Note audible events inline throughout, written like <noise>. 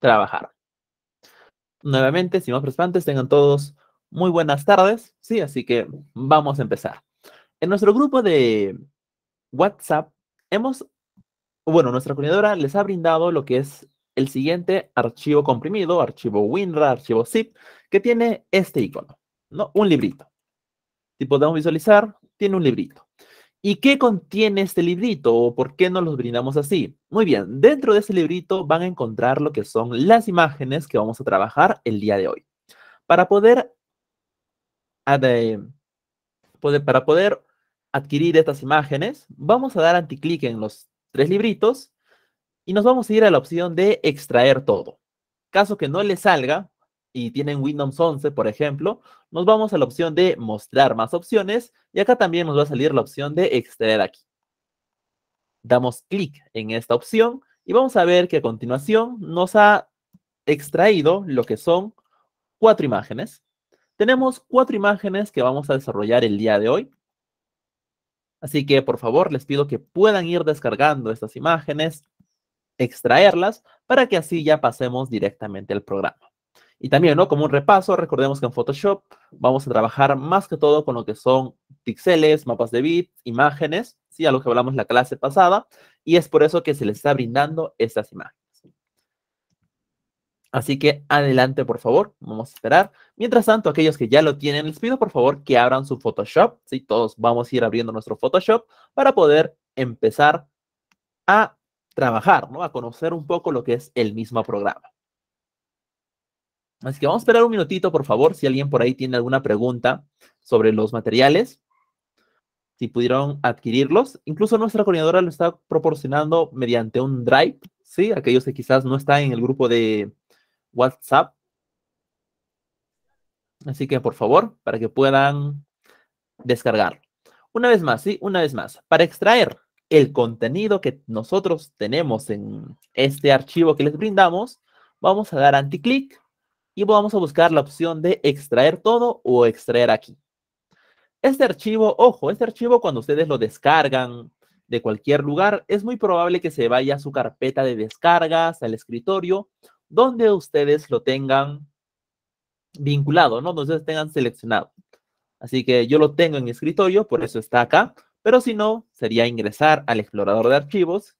trabajar. Nuevamente, más participantes, tengan todos muy buenas tardes, ¿sí? Así que vamos a empezar. En nuestro grupo de WhatsApp hemos, bueno, nuestra coordinadora les ha brindado lo que es el siguiente archivo comprimido, archivo WinRAR, archivo zip, que tiene este icono, ¿no? Un librito. Si podemos visualizar, tiene un librito. ¿Y qué contiene este librito o por qué nos los brindamos así? Muy bien, dentro de este librito van a encontrar lo que son las imágenes que vamos a trabajar el día de hoy. Para poder, para poder adquirir estas imágenes, vamos a dar anticlic en los tres libritos y nos vamos a ir a la opción de extraer todo. Caso que no le salga, y tienen Windows 11, por ejemplo, nos vamos a la opción de mostrar más opciones y acá también nos va a salir la opción de extraer aquí. Damos clic en esta opción y vamos a ver que a continuación nos ha extraído lo que son cuatro imágenes. Tenemos cuatro imágenes que vamos a desarrollar el día de hoy. Así que por favor les pido que puedan ir descargando estas imágenes, extraerlas para que así ya pasemos directamente al programa. Y también, ¿no? Como un repaso, recordemos que en Photoshop vamos a trabajar más que todo con lo que son pixeles, mapas de bits, imágenes, ¿sí? A lo que hablamos la clase pasada, y es por eso que se les está brindando estas imágenes. Así que adelante, por favor, vamos a esperar. Mientras tanto, aquellos que ya lo tienen, les pido por favor que abran su Photoshop, ¿sí? Todos vamos a ir abriendo nuestro Photoshop para poder empezar a trabajar, ¿no? A conocer un poco lo que es el mismo programa. Así que vamos a esperar un minutito, por favor, si alguien por ahí tiene alguna pregunta sobre los materiales, si pudieron adquirirlos. Incluso nuestra coordinadora lo está proporcionando mediante un drive, ¿sí? Aquellos que quizás no están en el grupo de WhatsApp. Así que, por favor, para que puedan descargar. Una vez más, ¿sí? Una vez más. Para extraer el contenido que nosotros tenemos en este archivo que les brindamos, vamos a dar clic y vamos a buscar la opción de extraer todo o extraer aquí. Este archivo, ojo, este archivo cuando ustedes lo descargan de cualquier lugar, es muy probable que se vaya a su carpeta de descargas, al escritorio, donde ustedes lo tengan vinculado, ¿no? Donde ustedes tengan seleccionado. Así que yo lo tengo en escritorio, por eso está acá, pero si no, sería ingresar al explorador de archivos,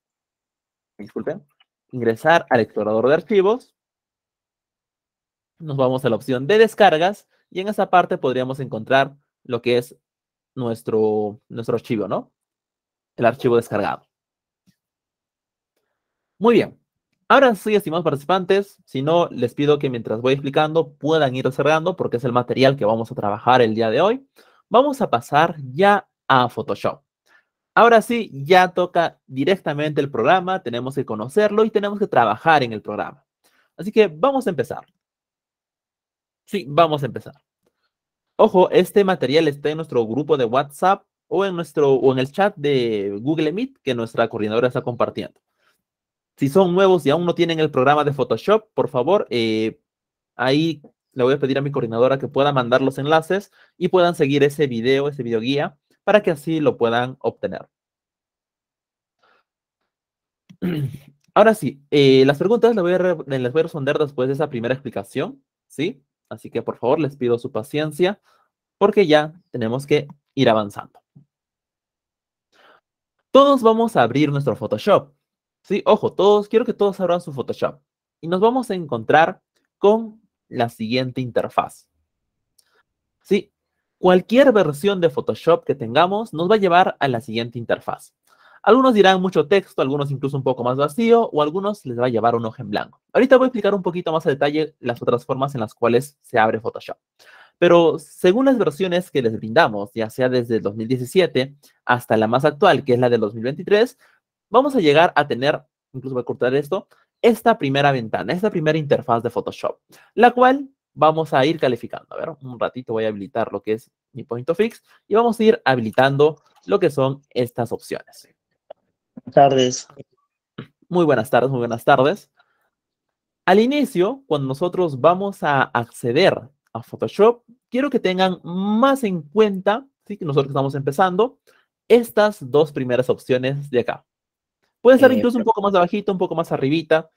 disculpen, ingresar al explorador de archivos, nos vamos a la opción de descargas y en esa parte podríamos encontrar lo que es nuestro, nuestro archivo, ¿no? El archivo descargado. Muy bien. Ahora sí, estimados participantes, si no, les pido que mientras voy explicando puedan ir cerrando porque es el material que vamos a trabajar el día de hoy. Vamos a pasar ya a Photoshop. Ahora sí, ya toca directamente el programa, tenemos que conocerlo y tenemos que trabajar en el programa. Así que vamos a empezar. Sí, vamos a empezar. Ojo, este material está en nuestro grupo de WhatsApp o en nuestro o en el chat de Google Meet que nuestra coordinadora está compartiendo. Si son nuevos y aún no tienen el programa de Photoshop, por favor, eh, ahí le voy a pedir a mi coordinadora que pueda mandar los enlaces y puedan seguir ese video, ese video guía, para que así lo puedan obtener. <clears throat> Ahora sí, eh, las preguntas las voy, a, las voy a responder después de esa primera explicación, ¿sí? Así que por favor les pido su paciencia porque ya tenemos que ir avanzando. Todos vamos a abrir nuestro Photoshop. Sí, ojo, todos, quiero que todos abran su Photoshop. Y nos vamos a encontrar con la siguiente interfaz. Sí, cualquier versión de Photoshop que tengamos nos va a llevar a la siguiente interfaz. Algunos dirán mucho texto, algunos incluso un poco más vacío, o algunos les va a llevar un ojo en blanco. Ahorita voy a explicar un poquito más a detalle las otras formas en las cuales se abre Photoshop. Pero según las versiones que les brindamos, ya sea desde el 2017 hasta la más actual, que es la del 2023, vamos a llegar a tener, incluso voy a cortar esto, esta primera ventana, esta primera interfaz de Photoshop, la cual vamos a ir calificando. A ver, un ratito voy a habilitar lo que es mi point of fix y vamos a ir habilitando lo que son estas opciones. Buenas tardes. Muy buenas tardes, muy buenas tardes. Al inicio, cuando nosotros vamos a acceder a Photoshop, quiero que tengan más en cuenta, ¿sí? que nosotros estamos empezando, estas dos primeras opciones de acá. Puede ser incluso un poco más abajito, un poco más arribita,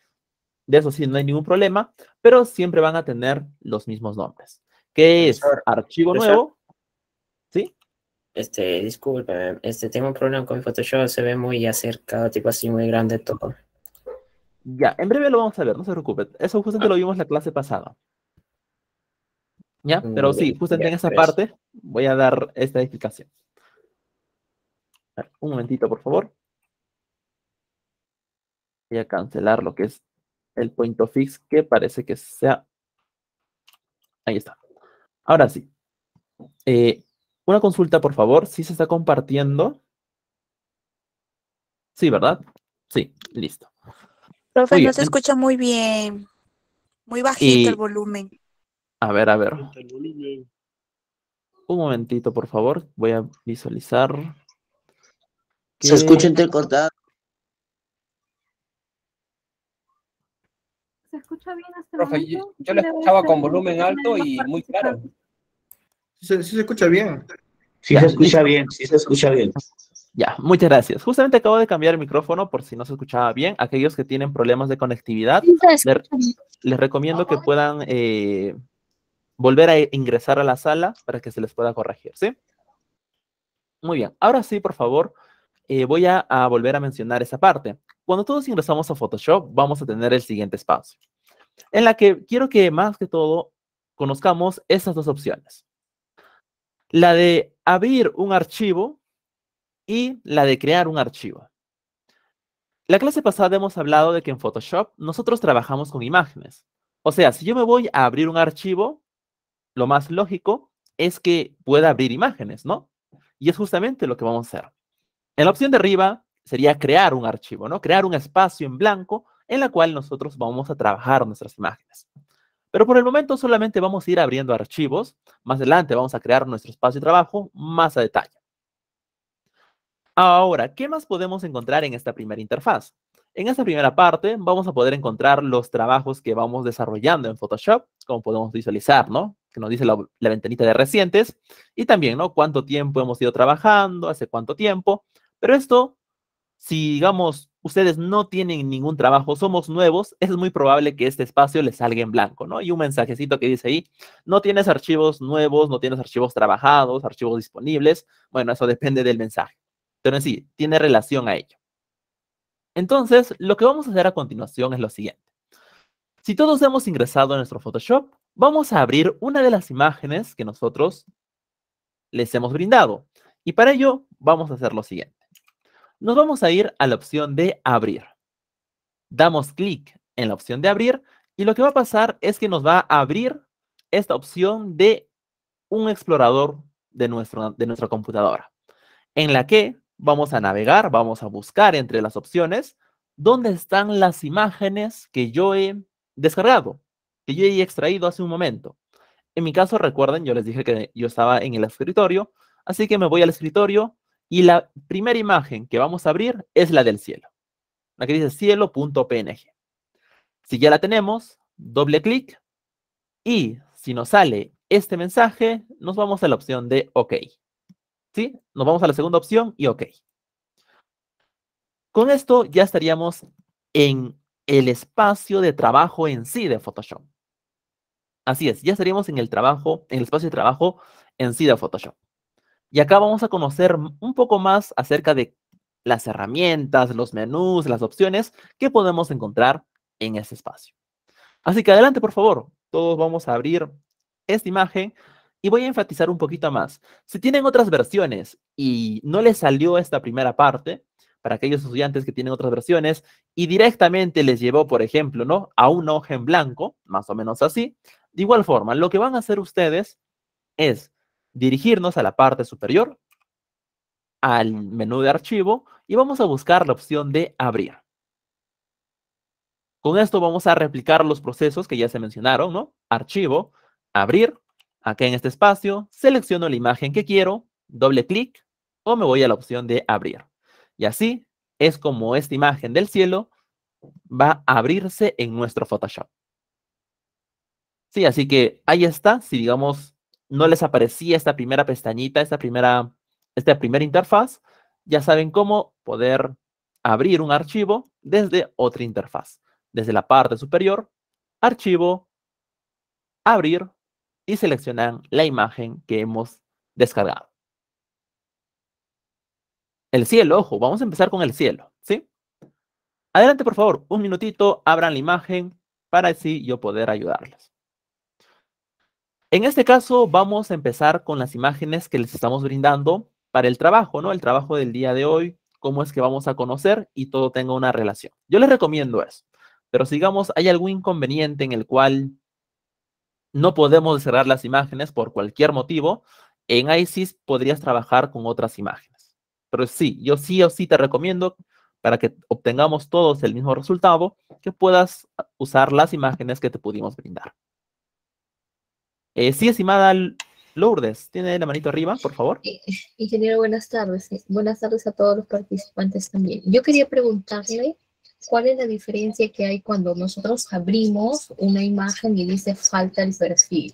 de eso sí, no hay ningún problema, pero siempre van a tener los mismos nombres, que es archivo nuevo este, disculpe, este, tengo un problema con Photoshop, se ve muy acercado, tipo así, muy grande todo. Ya, en breve lo vamos a ver, no se preocupen. Eso justamente ah. lo vimos la clase pasada. Ya, pero sí, justamente en esa pues. parte voy a dar esta explicación. un momentito, por favor. Voy a cancelar lo que es el punto fix que parece que sea. Ahí está. Ahora sí. Eh, una consulta, por favor, si se está compartiendo. Sí, ¿verdad? Sí, listo. Profe, no se escucha muy bien. Muy bajito el volumen. A ver, a ver. Un momentito, por favor. Voy a visualizar. Se escucha cortado. ¿Se escucha bien hasta el yo, yo le escuchaba con volumen alto y muy claro se, se escucha bien. Sí se escucha bien, sí se escucha bien. Ya, muchas gracias. Justamente acabo de cambiar el micrófono por si no se escuchaba bien. Aquellos que tienen problemas de conectividad, les, recomiendo que puedan eh, volver a ingresar a la sala para que se les pueda corregir, ¿sí? Muy bien, ahora sí, por favor, eh, voy a, volver a mencionar esa parte. Cuando todos ingresamos a Photoshop, vamos a tener el siguiente espacio, en la que quiero que más que todo conozcamos estas dos opciones la de abrir un archivo y la de crear un archivo. La clase pasada hemos hablado de que en Photoshop nosotros trabajamos con imágenes. O sea, si yo me voy a abrir un archivo, lo más lógico es que pueda abrir imágenes, ¿no? Y es justamente lo que vamos a hacer. En la opción de arriba sería crear un archivo, ¿no? Crear un espacio en blanco en la cual nosotros vamos a trabajar nuestras imágenes. Pero por el momento solamente vamos a ir abriendo archivos. Más adelante vamos a crear nuestro espacio de trabajo más a detalle. Ahora, ¿qué más podemos encontrar en esta primera interfaz? En esta primera parte vamos a poder encontrar los trabajos que vamos desarrollando en Photoshop, como podemos visualizar, ¿no? Que nos dice la, ventanita de recientes y también, ¿no? Cuánto tiempo hemos ido trabajando, hace cuánto tiempo. Pero esto, si digamos ustedes no tienen ningún trabajo, somos nuevos, es muy probable que este espacio les salga en blanco, ¿no? Y un mensajecito que dice ahí, no tienes archivos nuevos, no tienes archivos trabajados, archivos disponibles. Bueno, eso depende del mensaje. Pero en sí, tiene relación a ello. Entonces, lo que vamos a hacer a continuación es lo siguiente. Si todos hemos ingresado a nuestro Photoshop, vamos a abrir una de las imágenes que nosotros les hemos brindado. Y para ello, vamos a hacer lo siguiente nos vamos a ir a la opción de abrir. Damos clic en la opción de abrir y lo que va a pasar es que nos va a abrir esta opción de un explorador de, nuestro, de nuestra computadora, en la que vamos a navegar, vamos a buscar entre las opciones dónde están las imágenes que yo he descargado, que yo he extraído hace un momento. En mi caso, recuerden, yo les dije que yo estaba en el escritorio, así que me voy al escritorio, y la primera imagen que vamos a abrir es la del cielo. La que dice cielo.png. Si ya la tenemos, doble clic y si nos sale este mensaje, nos vamos a la opción de OK. ¿Sí? Nos vamos a la segunda opción y OK. Con esto ya estaríamos en el espacio de trabajo en sí de Photoshop. Así es, ya estaríamos en el trabajo, en el espacio de trabajo en sí de Photoshop. Y acá vamos a conocer un poco más acerca de las herramientas, los menús, las opciones que podemos encontrar en ese espacio. Así que adelante, por favor. Todos vamos a abrir esta imagen y voy a enfatizar un poquito más. Si tienen otras versiones y no les salió esta primera parte, para aquellos estudiantes que tienen otras versiones y directamente les llevó, por ejemplo, ¿no? A un hoja en blanco, más o menos así. De igual forma, lo que van a hacer ustedes es dirigirnos a la parte superior, al menú de archivo y vamos a buscar la opción de abrir. Con esto vamos a replicar los procesos que ya se mencionaron, ¿no? Archivo, abrir, acá en este espacio, selecciono la imagen que quiero, doble clic o me voy a la opción de abrir. Y así es como esta imagen del cielo va a abrirse en nuestro Photoshop. Sí, así que ahí está. Si digamos no les aparecía esta primera pestañita, esta primera, esta primera interfaz, ya saben cómo poder abrir un archivo desde otra interfaz. Desde la parte superior, archivo, abrir y seleccionan la imagen que hemos descargado. El cielo, ojo, vamos a empezar con el cielo, ¿sí? Adelante, por favor, un minutito, abran la imagen para así yo poder ayudarles. En este caso, vamos a empezar con las imágenes que les estamos brindando para el trabajo, ¿no? El trabajo del día de hoy, cómo es que vamos a conocer y todo tenga una relación. Yo les recomiendo eso. Pero sigamos, hay algún inconveniente en el cual no podemos cerrar las imágenes por cualquier motivo, en ISIS podrías trabajar con otras imágenes. Pero sí, yo sí o sí te recomiendo para que obtengamos todos el mismo resultado, que puedas usar las imágenes que te pudimos brindar. Eh, sí, estimada Lourdes, tiene la manito arriba, por favor. Eh, ingeniero, buenas tardes. Buenas tardes a todos los participantes también. Yo quería preguntarle cuál es la diferencia que hay cuando nosotros abrimos una imagen y dice falta el perfil.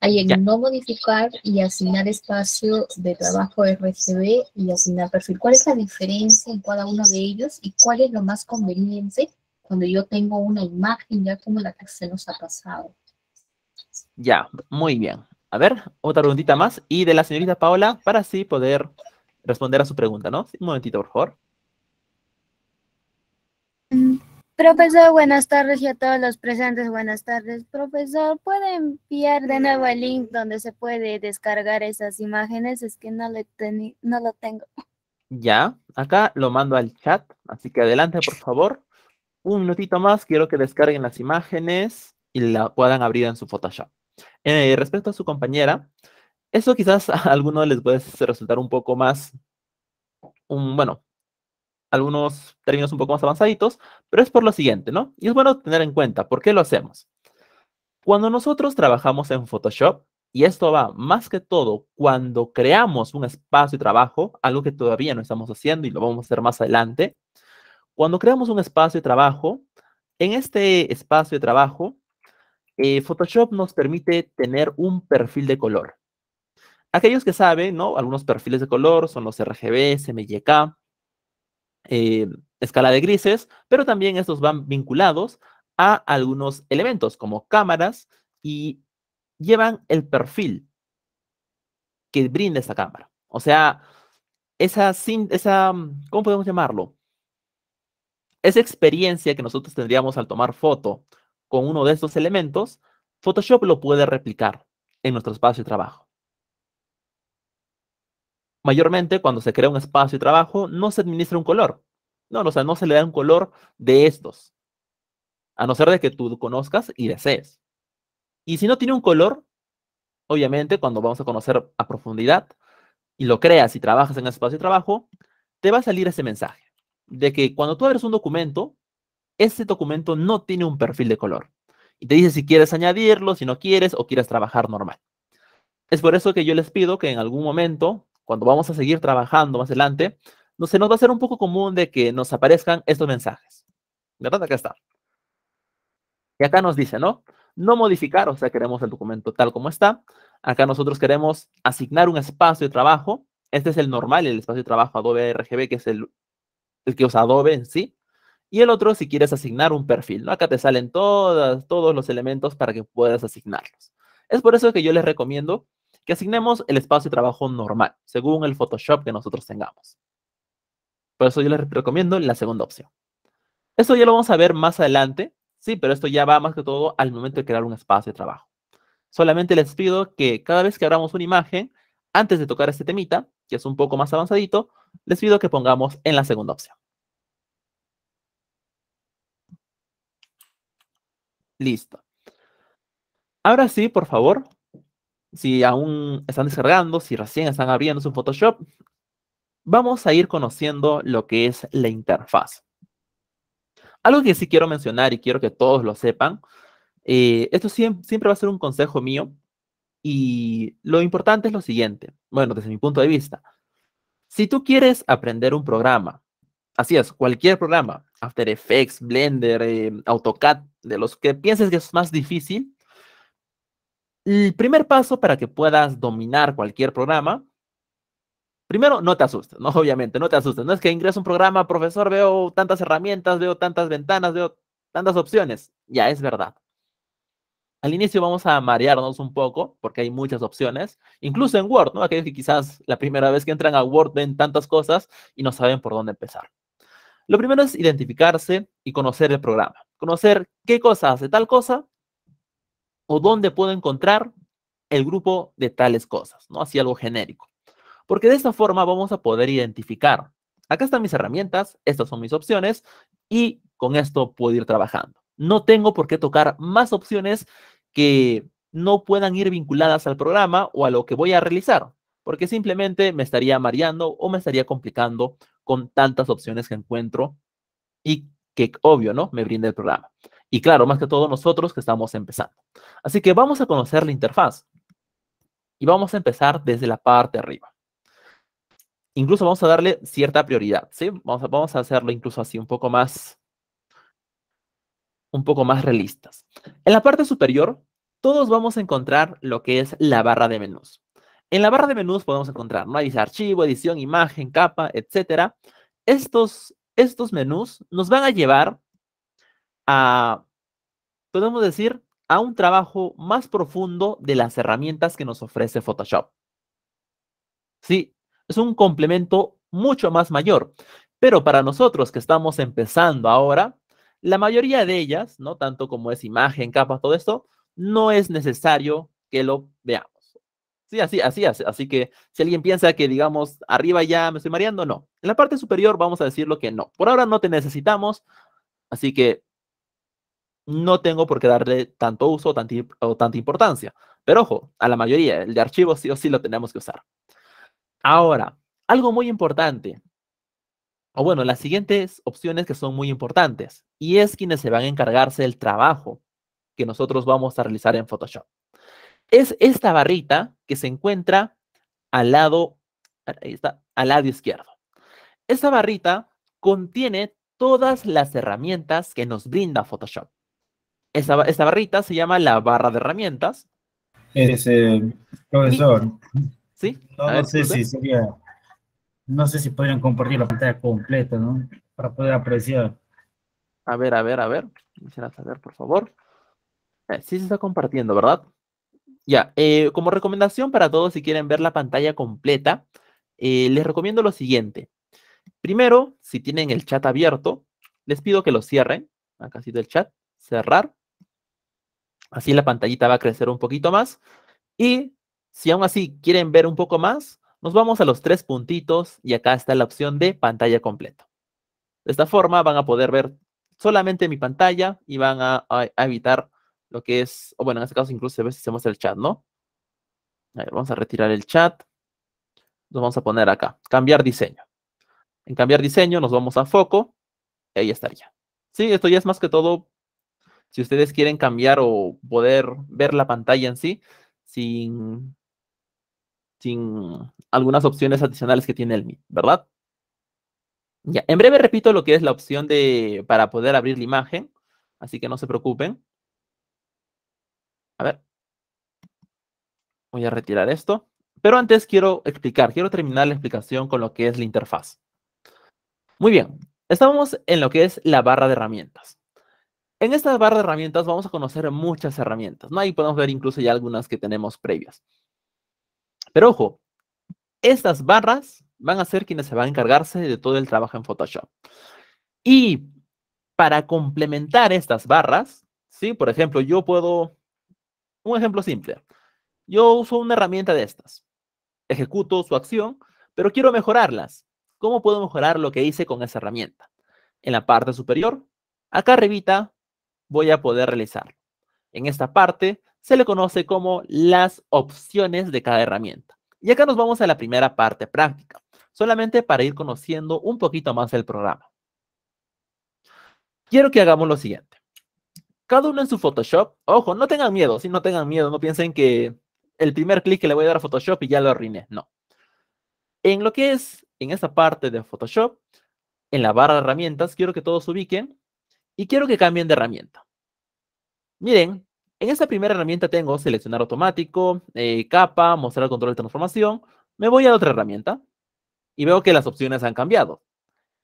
Hay en no modificar y asignar espacio de trabajo RCB y asignar perfil. ¿Cuál es la diferencia en cada uno de ellos y cuál es lo más conveniente cuando yo tengo una imagen ya como la que se nos ha pasado? Ya, muy bien. A ver, otra preguntita más. Y de la señorita Paola, para así poder responder a su pregunta, ¿no? Un momentito, por favor. Mm, profesor, buenas tardes y a todos los presentes, buenas tardes. Profesor, ¿puede enviar de nuevo el link donde se puede descargar esas imágenes? Es que no, le no lo tengo. Ya, acá lo mando al chat, así que adelante, por favor. Un minutito más, quiero que descarguen las imágenes y la puedan abrir en su Photoshop. Eh, respecto a su compañera, eso quizás <laughs> a algunos les puede resultar un poco más, un, bueno, algunos términos un poco más avanzaditos, pero es por lo siguiente, ¿no? Y es bueno tener en cuenta, ¿por qué lo hacemos? Cuando nosotros trabajamos en Photoshop, y esto va más que todo cuando creamos un espacio de trabajo, algo que todavía no estamos haciendo y lo vamos a hacer más adelante, cuando creamos un espacio de trabajo, en este espacio de trabajo eh, Photoshop nos permite tener un perfil de color. Aquellos que saben, ¿no? Algunos perfiles de color son los RGB, CMYK, eh, escala de grises, pero también estos van vinculados a algunos elementos como cámaras y llevan el perfil que brinda esta cámara. O sea, esa, esa, ¿cómo podemos llamarlo? Esa experiencia que nosotros tendríamos al tomar foto con uno de estos elementos, Photoshop lo puede replicar en nuestro espacio de trabajo. Mayormente, cuando se crea un espacio de trabajo, no se administra un color. No, o sea, no se le da un color de estos. A no ser de que tú conozcas y desees. Y si no tiene un color, obviamente, cuando vamos a conocer a profundidad y lo creas y trabajas en ese espacio de trabajo, te va a salir ese mensaje de que cuando tú abres un documento, este documento no tiene un perfil de color y te dice si quieres añadirlo, si no quieres o quieres trabajar normal. Es por eso que yo les pido que en algún momento, cuando vamos a seguir trabajando más adelante, no, se nos va a ser un poco común de que nos aparezcan estos mensajes. ¿Verdad? Acá está. Y acá nos dice, ¿no? No modificar, o sea, queremos el documento tal como está. Acá nosotros queremos asignar un espacio de trabajo. Este es el normal, el espacio de trabajo Adobe RGB, que es el, el que usa Adobe en sí. Y el otro si quieres asignar un perfil, Acá te salen todos los elementos para que puedas asignarlos. Es por eso que yo les recomiendo que asignemos el espacio de trabajo normal, según el Photoshop que nosotros tengamos. Por eso yo les recomiendo la segunda opción. Esto ya lo vamos a ver más adelante, sí, pero esto ya va más que todo al momento de crear un espacio de trabajo. Solamente les pido que cada vez que abramos una imagen, antes de tocar este temita, que es un poco más avanzadito, les pido que pongamos en la segunda opción. Listo. Ahora sí, por favor, si aún están descargando, si recién están abriendo su Photoshop, vamos a ir conociendo lo que es la interfaz. Algo que sí quiero mencionar y quiero que todos lo sepan, eh, esto siempre va a ser un consejo mío y lo importante es lo siguiente, bueno, desde mi punto de vista, si tú quieres aprender un programa, así es, cualquier programa, After Effects, Blender, eh, AutoCAD, de los que pienses que es más difícil, el primer paso para que puedas dominar cualquier programa, primero no te asustes, ¿no? <laughs> Obviamente, no te asustes. No es que ingreso un programa, profesor, veo tantas herramientas, veo tantas ventanas, veo tantas opciones. Ya es verdad. Al inicio vamos a marearnos un poco porque hay muchas opciones, incluso en Word, ¿no? Aquellos que quizás la primera vez que entran a Word ven tantas cosas y no saben por dónde empezar. Lo primero es identificarse y conocer el programa conocer qué cosa hace tal cosa o dónde puedo encontrar el grupo de tales cosas, ¿no? Así algo genérico. Porque de esta forma vamos a poder identificar. Acá están mis herramientas, estas son mis opciones y con esto puedo ir trabajando. No tengo por qué tocar más opciones que no puedan ir vinculadas al programa o a lo que voy a realizar, porque simplemente me estaría mareando o me estaría complicando con tantas opciones que encuentro y que obvio, ¿no? Me brinda el programa. Y claro, más que todo nosotros que estamos empezando. Así que vamos a conocer la interfaz. Y vamos a empezar desde la parte de arriba. Incluso vamos a darle cierta prioridad, ¿sí? Vamos a, vamos a hacerlo incluso así, un poco más, un poco más realistas. En la parte superior, todos vamos a encontrar lo que es la barra de menús. En la barra de menús podemos encontrar, ¿no? archivo, edición, imagen, capa, etcétera. Estos estos menús nos van a llevar a, podemos decir, a un trabajo más profundo de las herramientas que nos ofrece Photoshop. Sí, es un complemento mucho más mayor, pero para nosotros que estamos empezando ahora, la mayoría de ellas, ¿no? Tanto como es imagen, capa, todo esto, no es necesario que lo veamos. Sí, así, así, así. Así que si alguien piensa que, digamos, arriba ya me estoy mareando, no. En la parte superior vamos a lo que no. Por ahora no te necesitamos, así que no tengo por qué darle tanto uso tanto, o tanta importancia. Pero ojo, a la mayoría, el de archivos sí o sí lo tenemos que usar. Ahora, algo muy importante, o bueno, las siguientes opciones que son muy importantes, y es quienes se van a encargarse del trabajo que nosotros vamos a realizar en Photoshop. Es esta barrita que se encuentra al lado, ah, ahí está, al lado izquierdo. Esta barrita contiene todas las herramientas que nos brinda Photoshop. Esta, barrita se llama la barra de herramientas. Ese, profesor. ¿Sí? No, sé si sería, no sé si podrían compartir la pantalla completa, ¿no? Para poder apreciar. A ver, a ver, a ver. Quisiera saber, por favor. Eh, sí se está compartiendo, ¿verdad? Ya, eh, como recomendación para todos, si quieren ver la pantalla completa, eh, les recomiendo lo siguiente. Primero, si tienen el chat abierto, les pido que lo cierren. Acá sido el chat, cerrar. Así la pantallita va a crecer un poquito más. Y si aún así quieren ver un poco más, nos vamos a los tres puntitos y acá está la opción de pantalla completa. De esta forma van a poder ver solamente mi pantalla y van a evitar lo que es, o bueno, en este caso incluso se ve si se el chat, ¿no? A ver, vamos a retirar el chat. Lo vamos a poner acá, cambiar diseño. En cambiar diseño nos vamos a foco y ahí estaría. Sí, esto ya es más que todo, si ustedes quieren cambiar o poder ver la pantalla en sí, sin, sin algunas opciones adicionales que tiene el Meet, ¿verdad? Ya, en breve repito lo que es la opción de para poder abrir la imagen, así que no se preocupen. A ver. Voy a retirar esto. Pero antes quiero explicar, quiero terminar la explicación con lo que es la interfaz. Muy bien, estamos en lo que es la barra de herramientas. En esta barra de herramientas vamos a conocer muchas herramientas, ¿no? Ahí podemos ver incluso ya algunas que tenemos previas. Pero ojo, estas barras van a ser quienes se van a encargarse de todo el trabajo en Photoshop. Y para complementar estas barras, ¿sí? Por ejemplo, yo puedo un ejemplo simple. Yo uso una herramienta de estas. Ejecuto su acción, pero quiero mejorarlas. ¿Cómo puedo mejorar lo que hice con esa herramienta? En la parte superior, acá arribita, voy a poder realizar. En esta parte se le conoce como las opciones de cada herramienta. Y acá nos vamos a la primera parte práctica, solamente para ir conociendo un poquito más el programa. Quiero que hagamos lo siguiente cada uno en su Photoshop. Ojo, no tengan miedo, si no tengan miedo, no piensen que el primer clic que le voy a dar a Photoshop y ya lo arruiné. No. En lo que es, en esta parte de Photoshop, en la barra de herramientas, quiero que todos se ubiquen y quiero que cambien de herramienta. Miren, en esta primera herramienta tengo seleccionar automático, eh, capa, mostrar control de transformación. Me voy a otra herramienta y veo que las opciones han cambiado.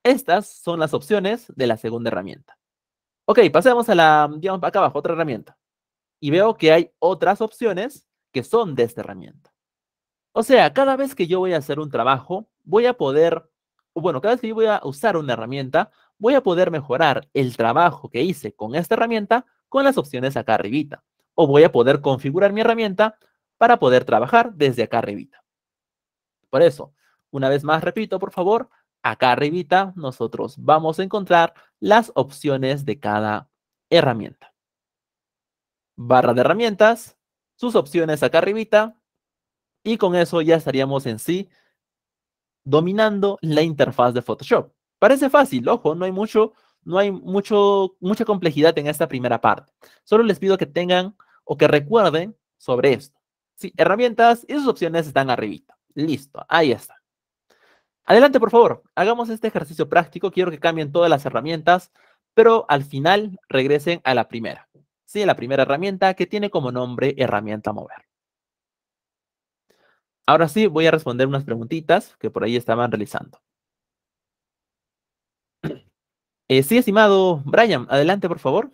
Estas son las opciones de la segunda herramienta. Ok, pasemos a la, digamos, acá abajo, otra herramienta. Y veo que hay otras opciones que son de esta herramienta. O sea, cada vez que yo voy a hacer un trabajo, voy a poder, bueno, cada vez que yo voy a usar una herramienta, voy a poder mejorar el trabajo que hice con esta herramienta con las opciones acá arribita. O voy a poder configurar mi herramienta para poder trabajar desde acá arribita. Por eso, una vez más repito, por favor, acá arribita nosotros vamos a encontrar las opciones de cada herramienta. Barra de herramientas, sus opciones acá arribita y con eso ya estaríamos en sí dominando la interfaz de Photoshop. Parece fácil, ojo, no hay mucho, no hay mucho, mucha complejidad en esta primera parte. Solo les pido que tengan o que recuerden sobre esto. Sí, herramientas y sus opciones están arribita. Listo, ahí está. Adelante, por favor, hagamos este ejercicio práctico. Quiero que cambien todas las herramientas, pero al final regresen a la primera. Sí, a la primera herramienta que tiene como nombre herramienta mover. Ahora sí, voy a responder unas preguntitas que por ahí estaban realizando. Eh, sí, estimado Brian, adelante, por favor.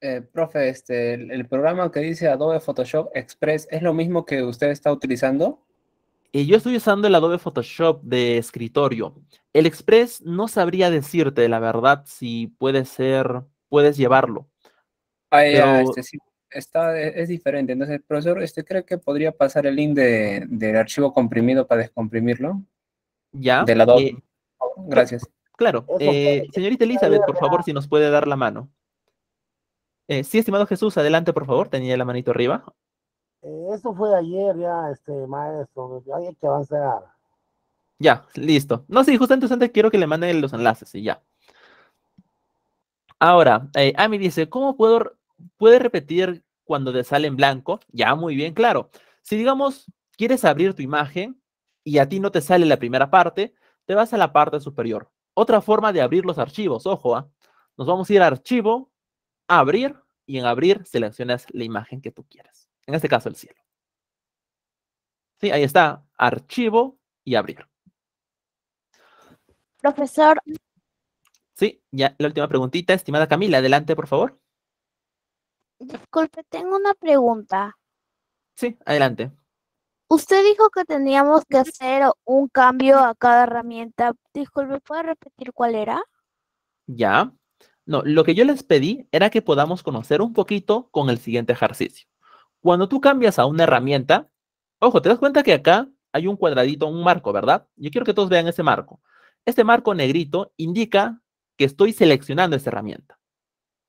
Eh, profe, este, el programa que dice Adobe Photoshop Express es lo mismo que usted está utilizando. Eh, yo estoy usando el Adobe Photoshop de escritorio. El Express no sabría decirte, la verdad, si puede ser, puedes llevarlo. Ah, este está, e, es, diferente. Entonces, profesor, ¿usted cree que podría pasar el link del archivo comprimido para descomprimirlo? Ya. De Adobe. Eh, gracias. Claro. Eh, señorita Elizabeth, por favor, si nos puede dar la mano. sí, estimado Jesús, adelante, por favor. Tenía la manito arriba. Eh, eso fue ayer ya, este maestro, hay que avanzar. Ya, listo. No, sí, justamente antes quiero que le manden los enlaces y ya. Ahora, eh, Ami dice, ¿cómo puedo, puede repetir cuando te sale en blanco? Ya, muy bien, claro. Si digamos, quieres abrir tu imagen y a ti no te sale la primera parte, te vas a la parte superior. Otra forma de abrir los archivos, ojo, ¿ah? nos vamos a ir a archivo, abrir y en abrir seleccionas la imagen que tú quieras en este caso el cielo. Sí, ahí está, archivo y abrir. Profesor. Sí, ya la última preguntita, estimada Camila, adelante, por favor. Disculpe, tengo una pregunta. Sí, adelante. Usted dijo que teníamos que hacer un cambio a cada herramienta. Disculpe, ¿puede repetir cuál era? Ya. No, lo que yo les pedí era que podamos conocer un poquito con el siguiente ejercicio. Cuando tú cambias a una herramienta, ojo, te das cuenta que acá hay un cuadradito, un marco, ¿verdad? Yo quiero que todos vean ese marco. Este marco negrito indica que estoy seleccionando esta herramienta.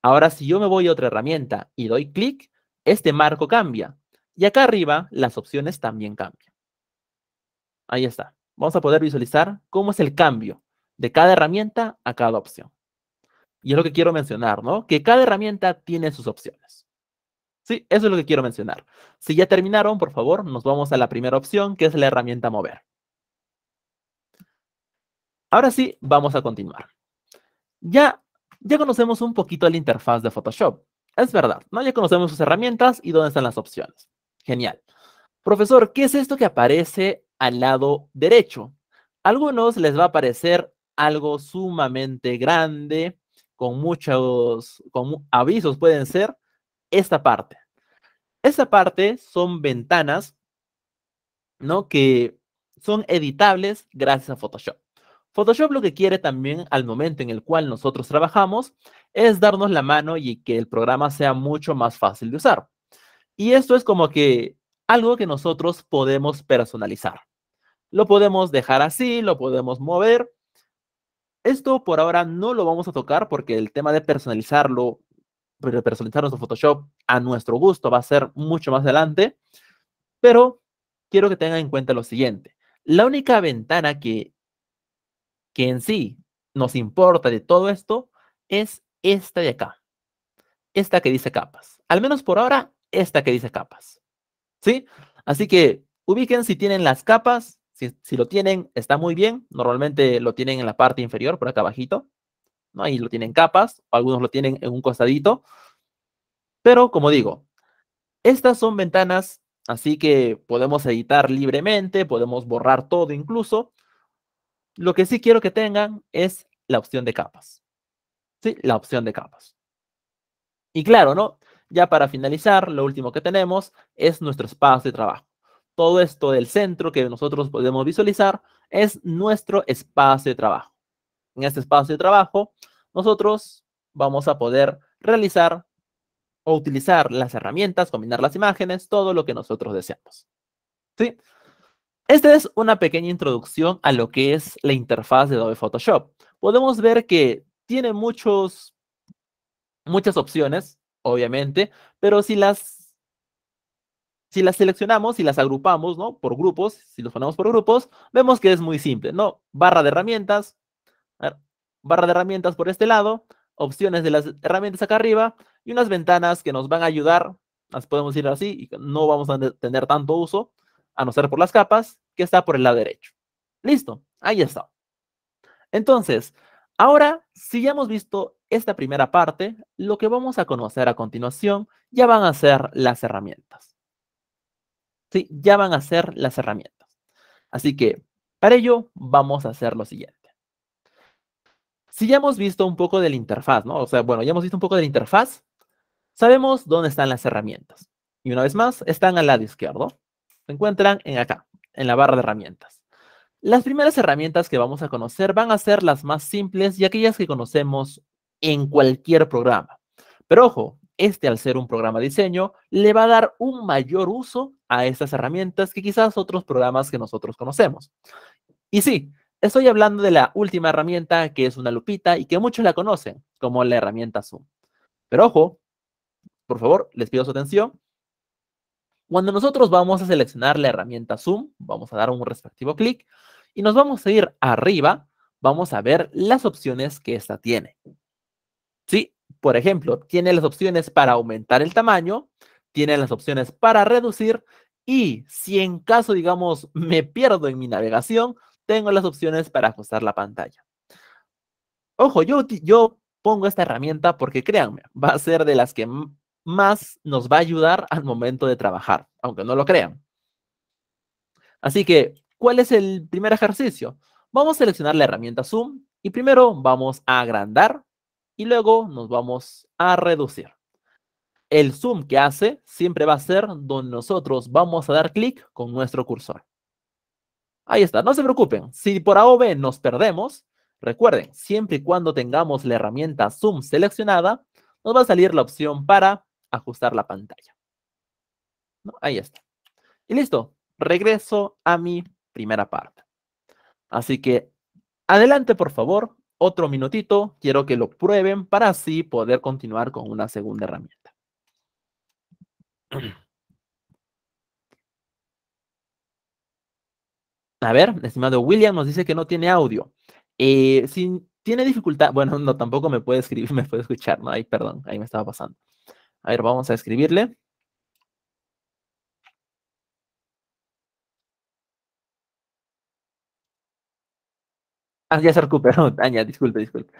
Ahora, si yo me voy a otra herramienta y doy clic, este marco cambia. Y acá arriba, las opciones también cambian. Ahí está. Vamos a poder visualizar cómo es el cambio de cada herramienta a cada opción. Y es lo que quiero mencionar, ¿no? Que cada herramienta tiene sus opciones eso es lo que quiero mencionar. Si ya terminaron, por favor, nos vamos a la primera opción, que es la herramienta mover. Ahora sí, vamos a continuar. Ya, ya conocemos un poquito la interfaz de Photoshop. Es verdad, ¿no? Ya conocemos sus herramientas y dónde están las opciones. Genial. Profesor, ¿qué es esto que aparece al lado derecho? A algunos les va a parecer algo sumamente grande, con muchos avisos pueden ser, esta parte. Esa parte son ventanas, ¿no? Que son editables gracias a Photoshop. Photoshop lo que quiere también al momento en el cual nosotros trabajamos es darnos la mano y que el programa sea mucho más fácil de usar. Y esto es como que algo que nosotros podemos personalizar. Lo podemos dejar así, lo podemos mover. Esto por ahora no lo vamos a tocar porque el tema de personalizarlo personalizar nuestro Photoshop a nuestro gusto, va a ser mucho más adelante, pero quiero que tengan en cuenta lo siguiente. La única ventana que, que en sí nos importa de todo esto es esta de acá, esta que dice capas. Al menos por ahora, esta que dice capas. ¿Sí? Así que ubiquen si tienen las capas, si, si lo tienen, está muy bien. Normalmente lo tienen en la parte inferior, por acá abajito. ¿no? lo tienen capas, algunos lo tienen en un costadito. Pero como digo, estas son ventanas, así que podemos editar libremente, podemos borrar todo incluso. Lo que sí quiero que tengan es la opción de capas. Sí, la opción de capas. Y claro, ¿no? Ya para finalizar, lo último que tenemos es nuestro espacio de trabajo. Todo esto del centro que nosotros podemos visualizar es nuestro espacio de trabajo en este espacio de trabajo, nosotros vamos a poder realizar o utilizar las herramientas, combinar las imágenes, todo lo que nosotros deseamos. ¿Sí? Esta es una pequeña introducción a lo que es la interfaz de Adobe Photoshop. Podemos ver que tiene muchos, muchas opciones, obviamente, pero si las, si las seleccionamos y las agrupamos ¿no? por grupos, si los ponemos por grupos, vemos que es muy simple, ¿no? Barra de herramientas, barra de herramientas por este lado, opciones de las herramientas acá arriba y unas ventanas que nos van a ayudar, las podemos ir así, y no vamos a tener tanto uso, a no ser por las capas, que está por el lado derecho. Listo, ahí está. Entonces, ahora, si ya hemos visto esta primera parte, lo que vamos a conocer a continuación ya van a ser las herramientas. Sí, ya van a ser las herramientas. Así que, para ello, vamos a hacer lo siguiente. Si ya hemos visto un poco de la interfaz, ¿no? O sea, bueno, ya hemos visto un poco de la interfaz, sabemos dónde están las herramientas. Y una vez más, están al lado izquierdo. Se encuentran en acá, en la barra de herramientas. Las primeras herramientas que vamos a conocer van a ser las más simples y aquellas que conocemos en cualquier programa. Pero ojo, este al ser un programa de diseño, le va a dar un mayor uso a estas herramientas que quizás otros programas que nosotros conocemos. Y sí, Estoy hablando de la última herramienta que es una lupita y que muchos la conocen como la herramienta Zoom. Pero ojo, por favor, les pido su atención. Cuando nosotros vamos a seleccionar la herramienta Zoom, vamos a dar un respectivo clic y nos vamos a ir arriba, vamos a ver las opciones que esta tiene. Sí, por ejemplo, tiene las opciones para aumentar el tamaño, tiene las opciones para reducir y si en caso, digamos, me pierdo en mi navegación, tengo las opciones para ajustar la pantalla. Ojo, yo, yo pongo esta herramienta porque créanme, va a ser de las que más nos va a ayudar al momento de trabajar, aunque no lo crean. Así que, ¿cuál es el primer ejercicio? Vamos a seleccionar la herramienta Zoom y primero vamos a agrandar y luego nos vamos a reducir. El zoom que hace siempre va a ser donde nosotros vamos a dar clic con nuestro cursor. Ahí está, no se preocupen. Si por A o nos perdemos, recuerden, siempre y cuando tengamos la herramienta Zoom seleccionada, nos va a salir la opción para ajustar la pantalla. Ahí está. Y listo, regreso a mi primera parte. Así que adelante, por favor, otro minutito. Quiero que lo prueben para así poder continuar con una segunda herramienta. A ver, estimado William nos dice que no tiene audio. Eh, si tiene dificultad, bueno, no, tampoco me puede escribir, <laughs> me puede escuchar, ¿no? Ahí, perdón, ahí me estaba pasando. A ver, vamos a escribirle. Ah, ya se recuperó. <laughs> Ah, disculpe, disculpe.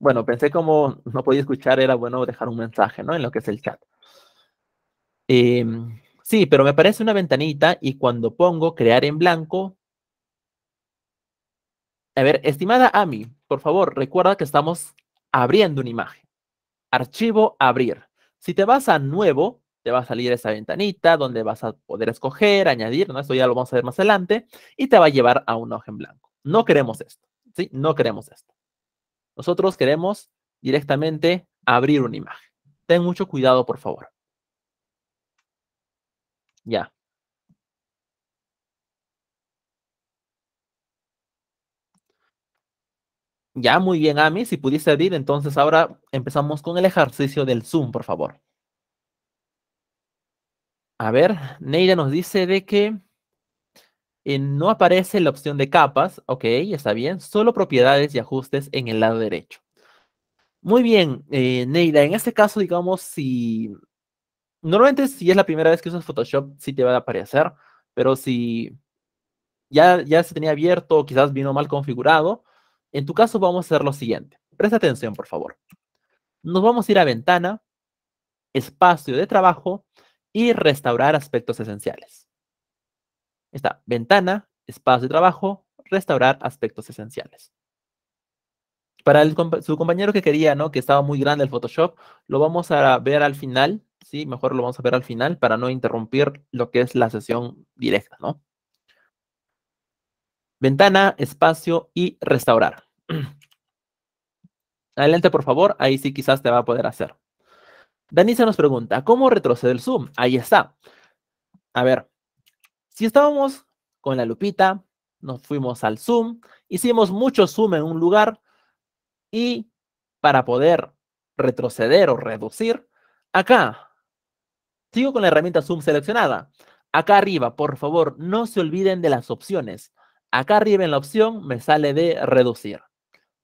Bueno, pensé como no podía escuchar, era bueno dejar un mensaje, ¿no? En lo que es el chat. Em, sí, pero me aparece una ventanita y cuando pongo crear en blanco, a ver, estimada Ami, por favor, recuerda que estamos abriendo una imagen. Archivo abrir. Si te vas a nuevo, te va a salir esa ventanita donde vas a poder escoger, añadir, ¿no? Esto ya lo vamos a ver más adelante, y te va a llevar a un hoja en blanco. No queremos esto, ¿sí? No queremos esto. Nosotros queremos directamente abrir una imagen. Ten mucho cuidado, por favor. Ya. Ya, muy bien, Ami. Si pudiste abrir, entonces ahora empezamos con el ejercicio del Zoom, por favor. A ver, Neida nos dice de que eh, no aparece la opción de capas. Ok, está bien. Solo propiedades y ajustes en el lado derecho. Muy bien, eh, Neida, En este caso, digamos, si... Normalmente si es la primera vez que usas Photoshop, sí te va a aparecer. Pero si ya, ya se tenía abierto o quizás vino mal configurado, en tu caso vamos a hacer lo siguiente. Presta atención, por favor. Nos vamos a ir a ventana, espacio de trabajo y restaurar aspectos esenciales. Está, ventana, espacio de trabajo, restaurar aspectos esenciales. Para su compañero que quería, ¿no? Que estaba muy grande el Photoshop, lo vamos a ver al final, ¿sí? Mejor lo vamos a ver al final para no interrumpir lo que es la sesión directa, ¿no? Ventana, espacio y restaurar. <clears throat> Adelante, por favor. Ahí sí quizás te va a poder hacer. Danisa nos pregunta, ¿cómo retrocede el zoom? Ahí está. A ver, si estábamos con la lupita, nos fuimos al zoom, hicimos mucho zoom en un lugar y para poder retroceder o reducir, acá, sigo con la herramienta zoom seleccionada. Acá arriba, por favor, no se olviden de las opciones. Acá arriba en la opción me sale de reducir.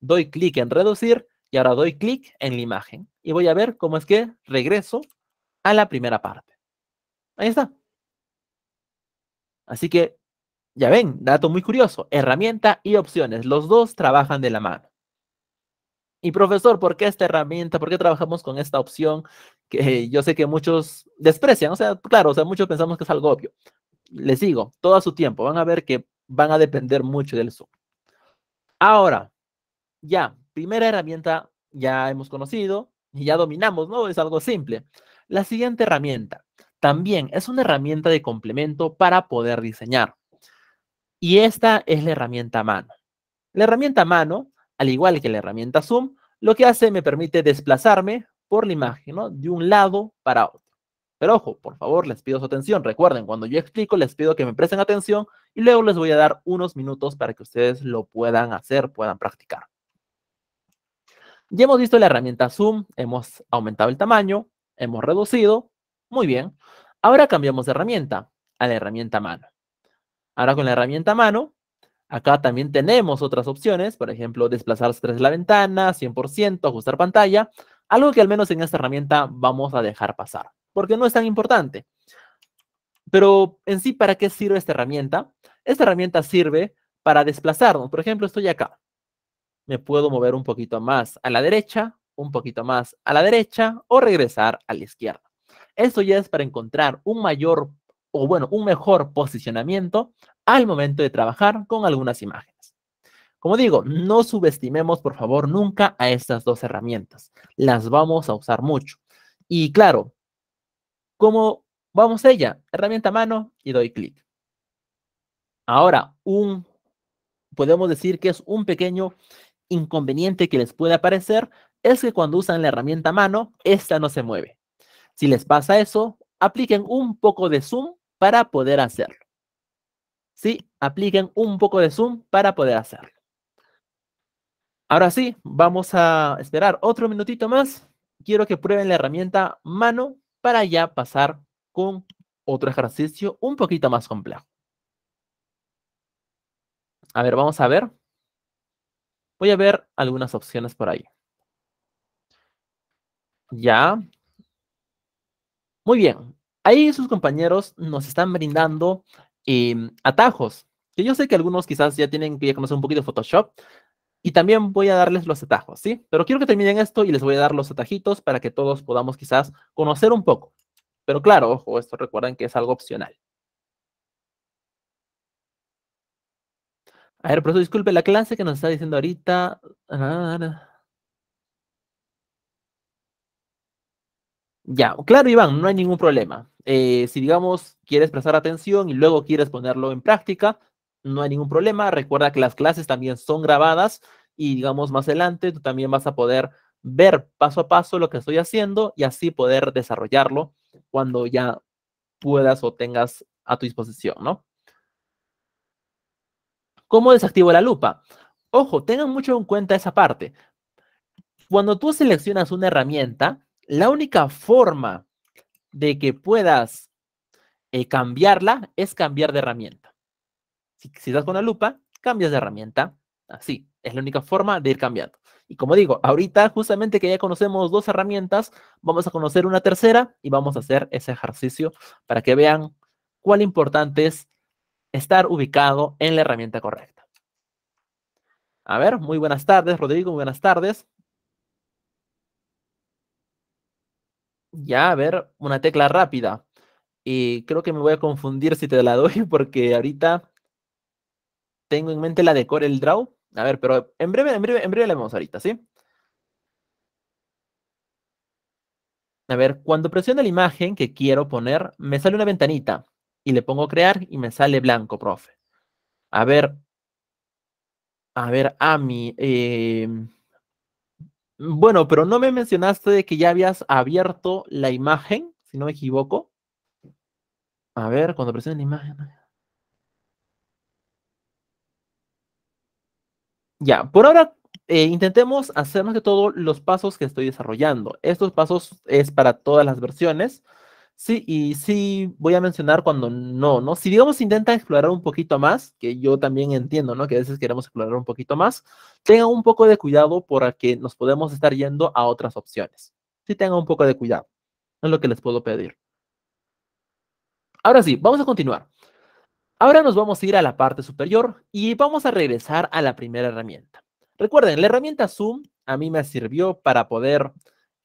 Doy clic en reducir y ahora doy clic en la imagen. Y voy a ver cómo es que regreso a la primera parte. Ahí está. Así que, ya ven, dato muy curioso. Herramienta y opciones. Los dos trabajan de la mano. Y profesor, ¿por qué esta herramienta? ¿Por qué trabajamos con esta opción que yo sé que muchos desprecian? O sea, claro, o sea, muchos pensamos que es algo obvio. Les digo, todo a su tiempo. Van a ver que van a depender mucho del Zoom. Ahora, ya, primera herramienta ya hemos conocido y ya dominamos, ¿no? Es algo simple. La siguiente herramienta también es una herramienta de complemento para poder diseñar. Y esta es la herramienta mano. La herramienta mano, al igual que la herramienta Zoom, lo que hace me permite desplazarme por la imagen, ¿no? De un lado para otro. Pero ojo, por favor, les pido su atención. Recuerden, cuando yo explico, les pido que me presten atención y luego les voy a dar unos minutos para que ustedes lo puedan hacer, puedan practicar. Ya hemos visto la herramienta Zoom, hemos aumentado el tamaño, hemos reducido. Muy bien. Ahora cambiamos de herramienta a la herramienta mano. Ahora con la herramienta mano, acá también tenemos otras opciones, por ejemplo, desplazarse tras la ventana, 100%, ajustar pantalla, algo que al menos en esta herramienta vamos a dejar pasar, porque no es tan importante. Pero en sí, ¿para qué sirve esta herramienta? Esta herramienta sirve para desplazarnos. Por ejemplo, estoy acá. Me puedo mover un poquito más a la derecha, un poquito más a la derecha o regresar a la izquierda. Esto ya es para encontrar un mayor o bueno, un mejor posicionamiento al momento de trabajar con algunas imágenes. Como digo, no subestimemos por favor nunca a estas dos herramientas. Las vamos a usar mucho. Y claro, ¿cómo Vamos a ella, herramienta mano y doy clic. Ahora, un, podemos decir que es un pequeño inconveniente que les puede aparecer, es que cuando usan la herramienta mano, esta no se mueve. Si les pasa eso, apliquen un poco de zoom para poder hacerlo. Sí, apliquen un poco de zoom para poder hacerlo. Ahora sí, vamos a esperar otro minutito más. Quiero que prueben la herramienta mano para ya pasar con otro ejercicio un poquito más complejo. A ver, vamos a ver. Voy a ver algunas opciones por ahí. Ya. Muy bien. Ahí sus compañeros nos están brindando em, atajos. Que yo sé que algunos quizás ya tienen que conocer un poquito de Photoshop. Y también voy a darles los atajos, ¿sí? Pero quiero que terminen esto y les voy a dar los atajitos para que todos podamos quizás conocer un poco. Pero claro, ojo, esto recuerden que es algo opcional. A ver, profesor, disculpe la clase que nos está diciendo ahorita. Ya, claro, Iván, no hay ningún problema. Eh, si, digamos, quieres prestar atención y luego quieres ponerlo en práctica, no hay ningún problema. Recuerda que las clases también son grabadas y, digamos, más adelante tú también vas a poder ver paso a paso lo que estoy haciendo y así poder desarrollarlo cuando ya puedas o tengas a tu disposición, ¿no? ¿Cómo desactivo la lupa? Ojo, tengan mucho en cuenta esa parte. Cuando tú seleccionas una herramienta, la única forma de que puedas eh, cambiarla es cambiar de herramienta. Si, estás con la lupa, cambias de herramienta, así. Es la única forma de ir cambiando. Y como digo, ahorita justamente que ya conocemos dos herramientas, vamos a conocer una tercera y vamos a hacer ese ejercicio para que vean cuál importante es estar ubicado en la herramienta correcta. A ver, muy buenas tardes, Rodrigo, muy buenas tardes. Ya, a ver, una tecla rápida. Y creo que me voy a confundir si te la doy <laughs> porque ahorita tengo en mente la de Corel Draw, a ver, pero en breve, en breve, en la vemos ahorita, ¿sí? A ver, cuando presiono la imagen que quiero poner, me sale una ventanita y le pongo crear y me sale blanco, profe. A ver, a ver, Ami, em, bueno, pero no me mencionaste de que ya habías abierto la imagen, si no me equivoco. A ver, cuando presiono la imagen. Ya, por ahora eh, intentemos hacernos de todos todo los pasos que estoy desarrollando. Estos pasos es para todas las versiones. Sí, y sí voy a mencionar cuando no, ¿no? Si digamos intenta explorar un poquito más, que yo también entiendo, ¿no? Que a veces queremos explorar un poquito más, tenga un poco de cuidado por que nos podemos estar yendo a otras opciones. Sí, tenga un poco de cuidado. Es lo que les puedo pedir. Ahora sí, vamos a continuar. Ahora nos vamos a ir a la parte superior y vamos a regresar a la primera herramienta. Recuerden, la herramienta Zoom a mí me sirvió para poder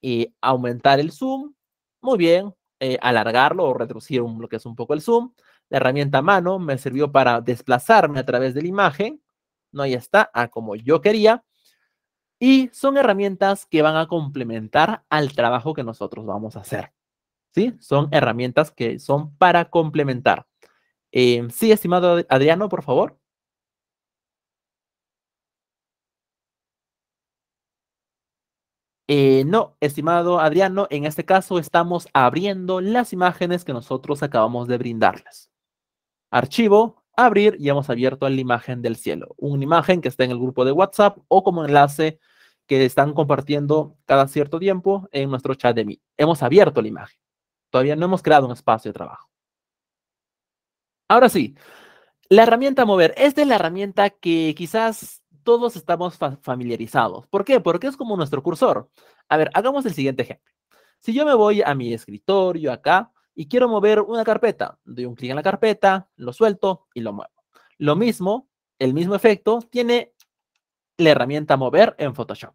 eh, aumentar el zoom, muy bien, eh, alargarlo o reducir un, lo que es un poco el zoom. La herramienta mano me sirvió para desplazarme a través de la imagen, ¿no? Ahí está, a como yo quería. Y son herramientas que van a complementar al trabajo que nosotros vamos a hacer. ¿Sí? Son herramientas que son para complementar. Em, sí, estimado Adriano, por favor. Eh, no, estimado Adriano, en este caso estamos abriendo las imágenes que nosotros acabamos de brindarles. Archivo, abrir y hemos abierto la imagen del cielo. Una imagen que está en el grupo de WhatsApp o como enlace que están compartiendo cada cierto tiempo en nuestro chat de mí. Hemos abierto la imagen. Todavía no hemos creado un espacio de trabajo. Ahora sí, la herramienta mover. Esta es la herramienta que quizás todos estamos familiarizados. ¿Por qué? Porque es como nuestro cursor. A ver, hagamos el siguiente ejemplo. Si yo me voy a mi escritorio acá y quiero mover una carpeta, doy un clic en la carpeta, lo suelto y lo muevo. Lo mismo, el mismo efecto tiene la herramienta mover en Photoshop.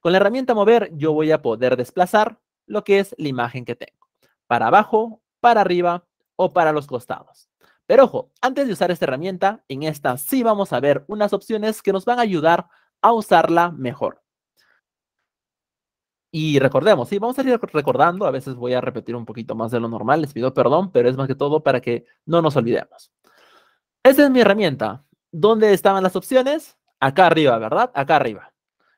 Con la herramienta mover yo voy a poder desplazar lo que es la imagen que tengo, para abajo, para arriba o para los costados. Pero ojo, antes de usar esta herramienta, en esta sí vamos a ver unas opciones que nos van a ayudar a usarla mejor. Y recordemos, sí, vamos a ir recordando, a veces voy a repetir un poquito más de lo normal, les pido perdón, pero es más que todo para que no nos olvidemos. Esta es mi herramienta. ¿Dónde estaban las opciones? Acá arriba, ¿verdad? Acá arriba.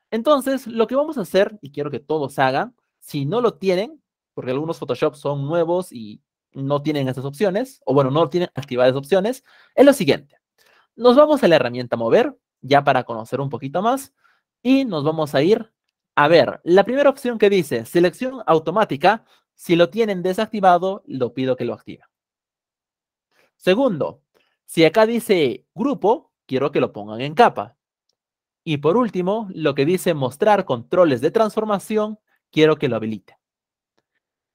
Entonces, lo que vamos a hacer, y quiero que todos hagan, si no lo tienen, porque algunos Photoshop son nuevos y no tienen esas opciones, o bueno, no tienen activadas opciones, es lo siguiente. Nos vamos a la herramienta mover, ya para conocer un poquito más, y nos vamos a ir a ver, la primera opción que dice selección automática, si lo tienen desactivado, lo pido que lo activa. Segundo, si acá dice grupo, quiero que lo pongan en capa. Y por último, lo que dice mostrar controles de transformación, quiero que lo habilite.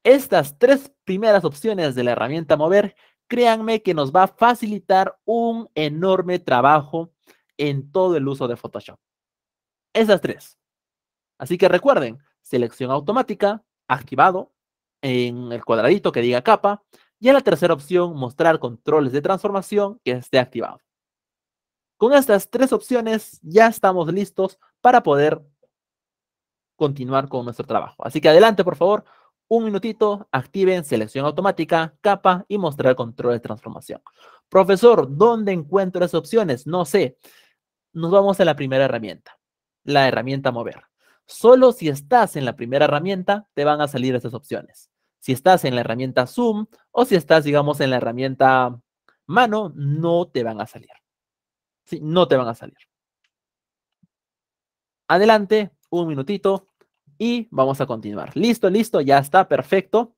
Estas tres primeras opciones de la herramienta Mover, créanme que nos va a facilitar un enorme trabajo en todo el uso de Photoshop. Esas tres. Así que recuerden, selección automática, activado en el cuadradito que diga capa, y en la tercera opción, mostrar controles de transformación que esté activado. Con estas tres opciones ya estamos listos para poder continuar con nuestro trabajo. Así que adelante, por favor, un minutito, activen selección automática, capa y mostrar control de transformación. Profesor, ¿dónde encuentro las opciones? No sé. Nos vamos a la primera herramienta, la herramienta mover. Solo si estás en la primera herramienta te van a salir esas opciones. Si estás en la herramienta Zoom o si estás, digamos, en la herramienta mano, no te van a salir. Sí, no te van a salir. Adelante, un minutito, y vamos a continuar. Listo, listo, ya está, perfecto.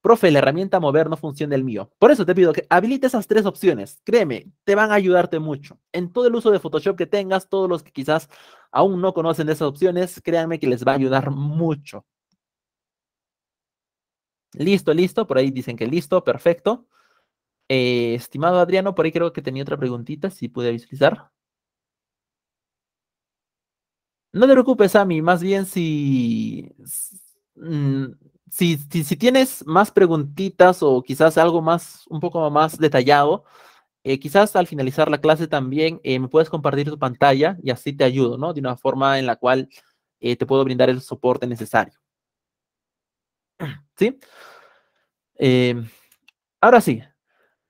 Profe, la herramienta mover no funciona el mío. Por eso te pido que habilite esas tres opciones. Créeme, te van a ayudarte mucho. En todo el uso de Photoshop que tengas, todos los que quizás aún no conocen esas opciones, créanme que les va a ayudar mucho. Listo, listo. Por ahí dicen que listo, perfecto. Eh, estimado Adriano, por ahí creo que tenía otra preguntita, si pude visualizar. No te preocupes, Ami, más bien mm, si, si, tienes más preguntitas o quizás algo más, un poco más detallado, eh, quizás al finalizar la clase también eh, me puedes compartir tu pantalla y así te ayudo, ¿no? De una forma en la cual eh, te puedo brindar el soporte necesario. ¿Sí? ahora sí.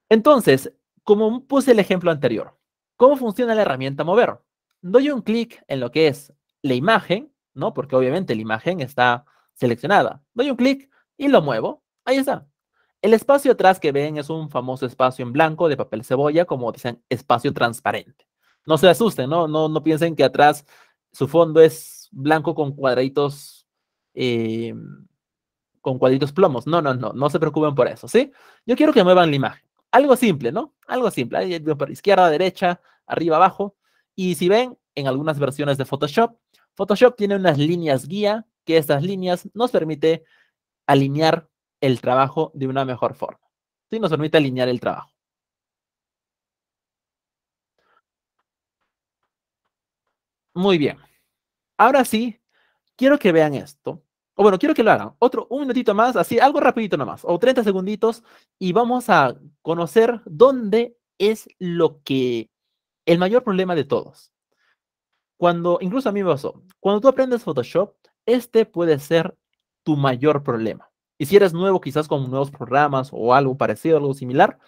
Entonces, como puse el ejemplo anterior, ¿cómo funciona la herramienta Mover? Doy un clic en lo que es la imagen, ¿no? Porque obviamente la imagen está seleccionada. Doy un clic y lo muevo. Ahí está. El espacio atrás que ven es un famoso espacio en blanco de papel cebolla, como dicen, espacio transparente. No se asusten, ¿no? No, no piensen que atrás su fondo es blanco con cuadritos eh, con cuadritos plomos. No, no, no, no se preocupen por eso, ¿sí? Yo quiero que muevan la imagen. Algo simple, ¿no? Algo simple. Izquierda, derecha, arriba, abajo. Y si ven, en algunas versiones de Photoshop. Photoshop tiene unas líneas guía que estas líneas nos permite alinear el trabajo de una mejor forma. ¿Sí? Nos permite alinear el trabajo. Muy bien. Ahora sí, quiero que vean esto. O bueno, quiero que lo hagan. Otro, un minutito más, así, algo rapidito nomás, o 30 segunditos, y vamos a conocer dónde es lo que, el mayor problema de todos. Cuando, incluso a mí me pasó, cuando tú aprendes Photoshop, este puede ser tu mayor problema. Y si eres nuevo, quizás con nuevos programas o algo parecido, algo similar,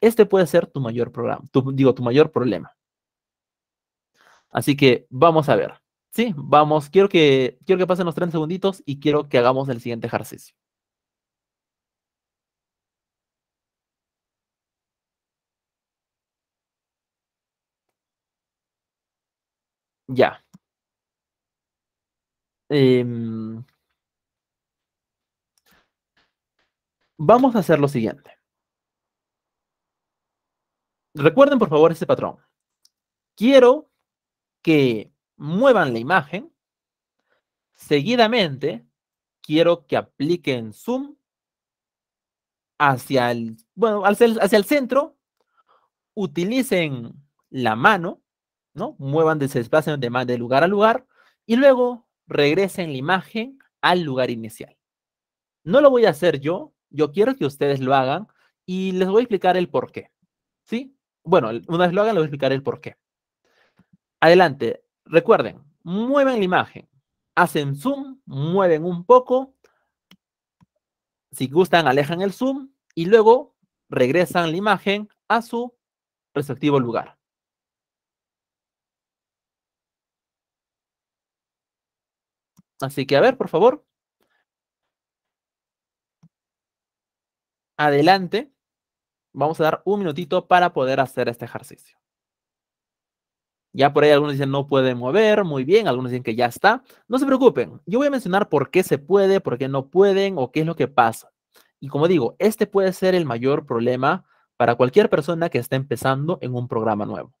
este puede ser tu mayor programa, digo, tu mayor problema. Así que vamos a ver. Sí, vamos. Quiero que, quiero que pasen los 30 segunditos y quiero que hagamos el siguiente ejercicio. Ya. Em, vamos a hacer lo siguiente. Recuerden, por favor, este patrón. Quiero que muevan la imagen. Seguidamente, quiero que apliquen zoom hacia el, bueno, hacia el centro. Utilicen la mano ¿no? Muevan, se desplacen de, de lugar a lugar y luego regresen la imagen al lugar inicial. No lo voy a hacer yo, yo quiero que ustedes lo hagan y les voy a explicar el por qué. ¿Sí? Bueno, una vez lo hagan, les voy a explicar el por qué. Adelante, recuerden, mueven la imagen, hacen zoom, mueven un poco, si gustan, alejan el zoom y luego regresan la imagen a su respectivo lugar. Así que a ver, por favor. Adelante. Vamos a dar un minutito para poder hacer este ejercicio. Ya por ahí algunos dicen no puede mover, muy bien, algunos dicen que ya está. No se preocupen, yo voy a mencionar por qué se puede, por qué no pueden o qué es lo que pasa. Y como digo, este puede ser el mayor problema para cualquier persona que está empezando en un programa nuevo.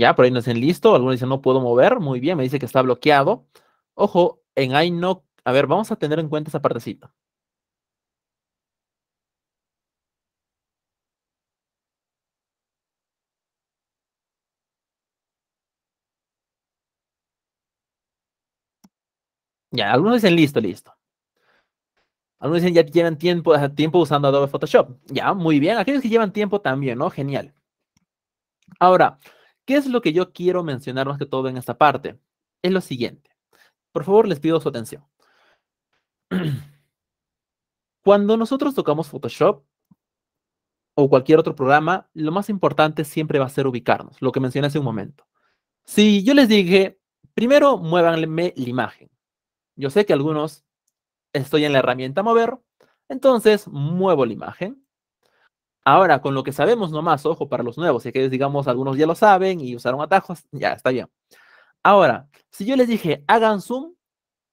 Ya, por ahí no dicen listo. Algunos dicen no puedo mover. Muy bien, me dice que está bloqueado. Ojo, en no... A ver, vamos a tener en cuenta esa partecita. Ya, algunos dicen listo, listo. Algunos dicen ya llevan tiempo, tiempo usando Adobe Photoshop. Ya, muy bien. Aquellos que llevan tiempo también, ¿no? Genial. Ahora, ¿Qué es lo que yo quiero mencionar más que todo en esta parte? Es lo siguiente. Por favor, les pido su atención. <clears throat> Cuando nosotros tocamos Photoshop o cualquier otro programa, lo más importante siempre va a ser ubicarnos, lo que mencioné hace un momento. Si yo les dije, primero muévanme la imagen. Yo sé que algunos estoy en la herramienta mover, entonces muevo la imagen. Ahora, con lo que sabemos nomás, ojo, para los nuevos, si que digamos algunos ya lo saben y usaron atajos, ya está bien. Ahora, si yo les dije hagan zoom,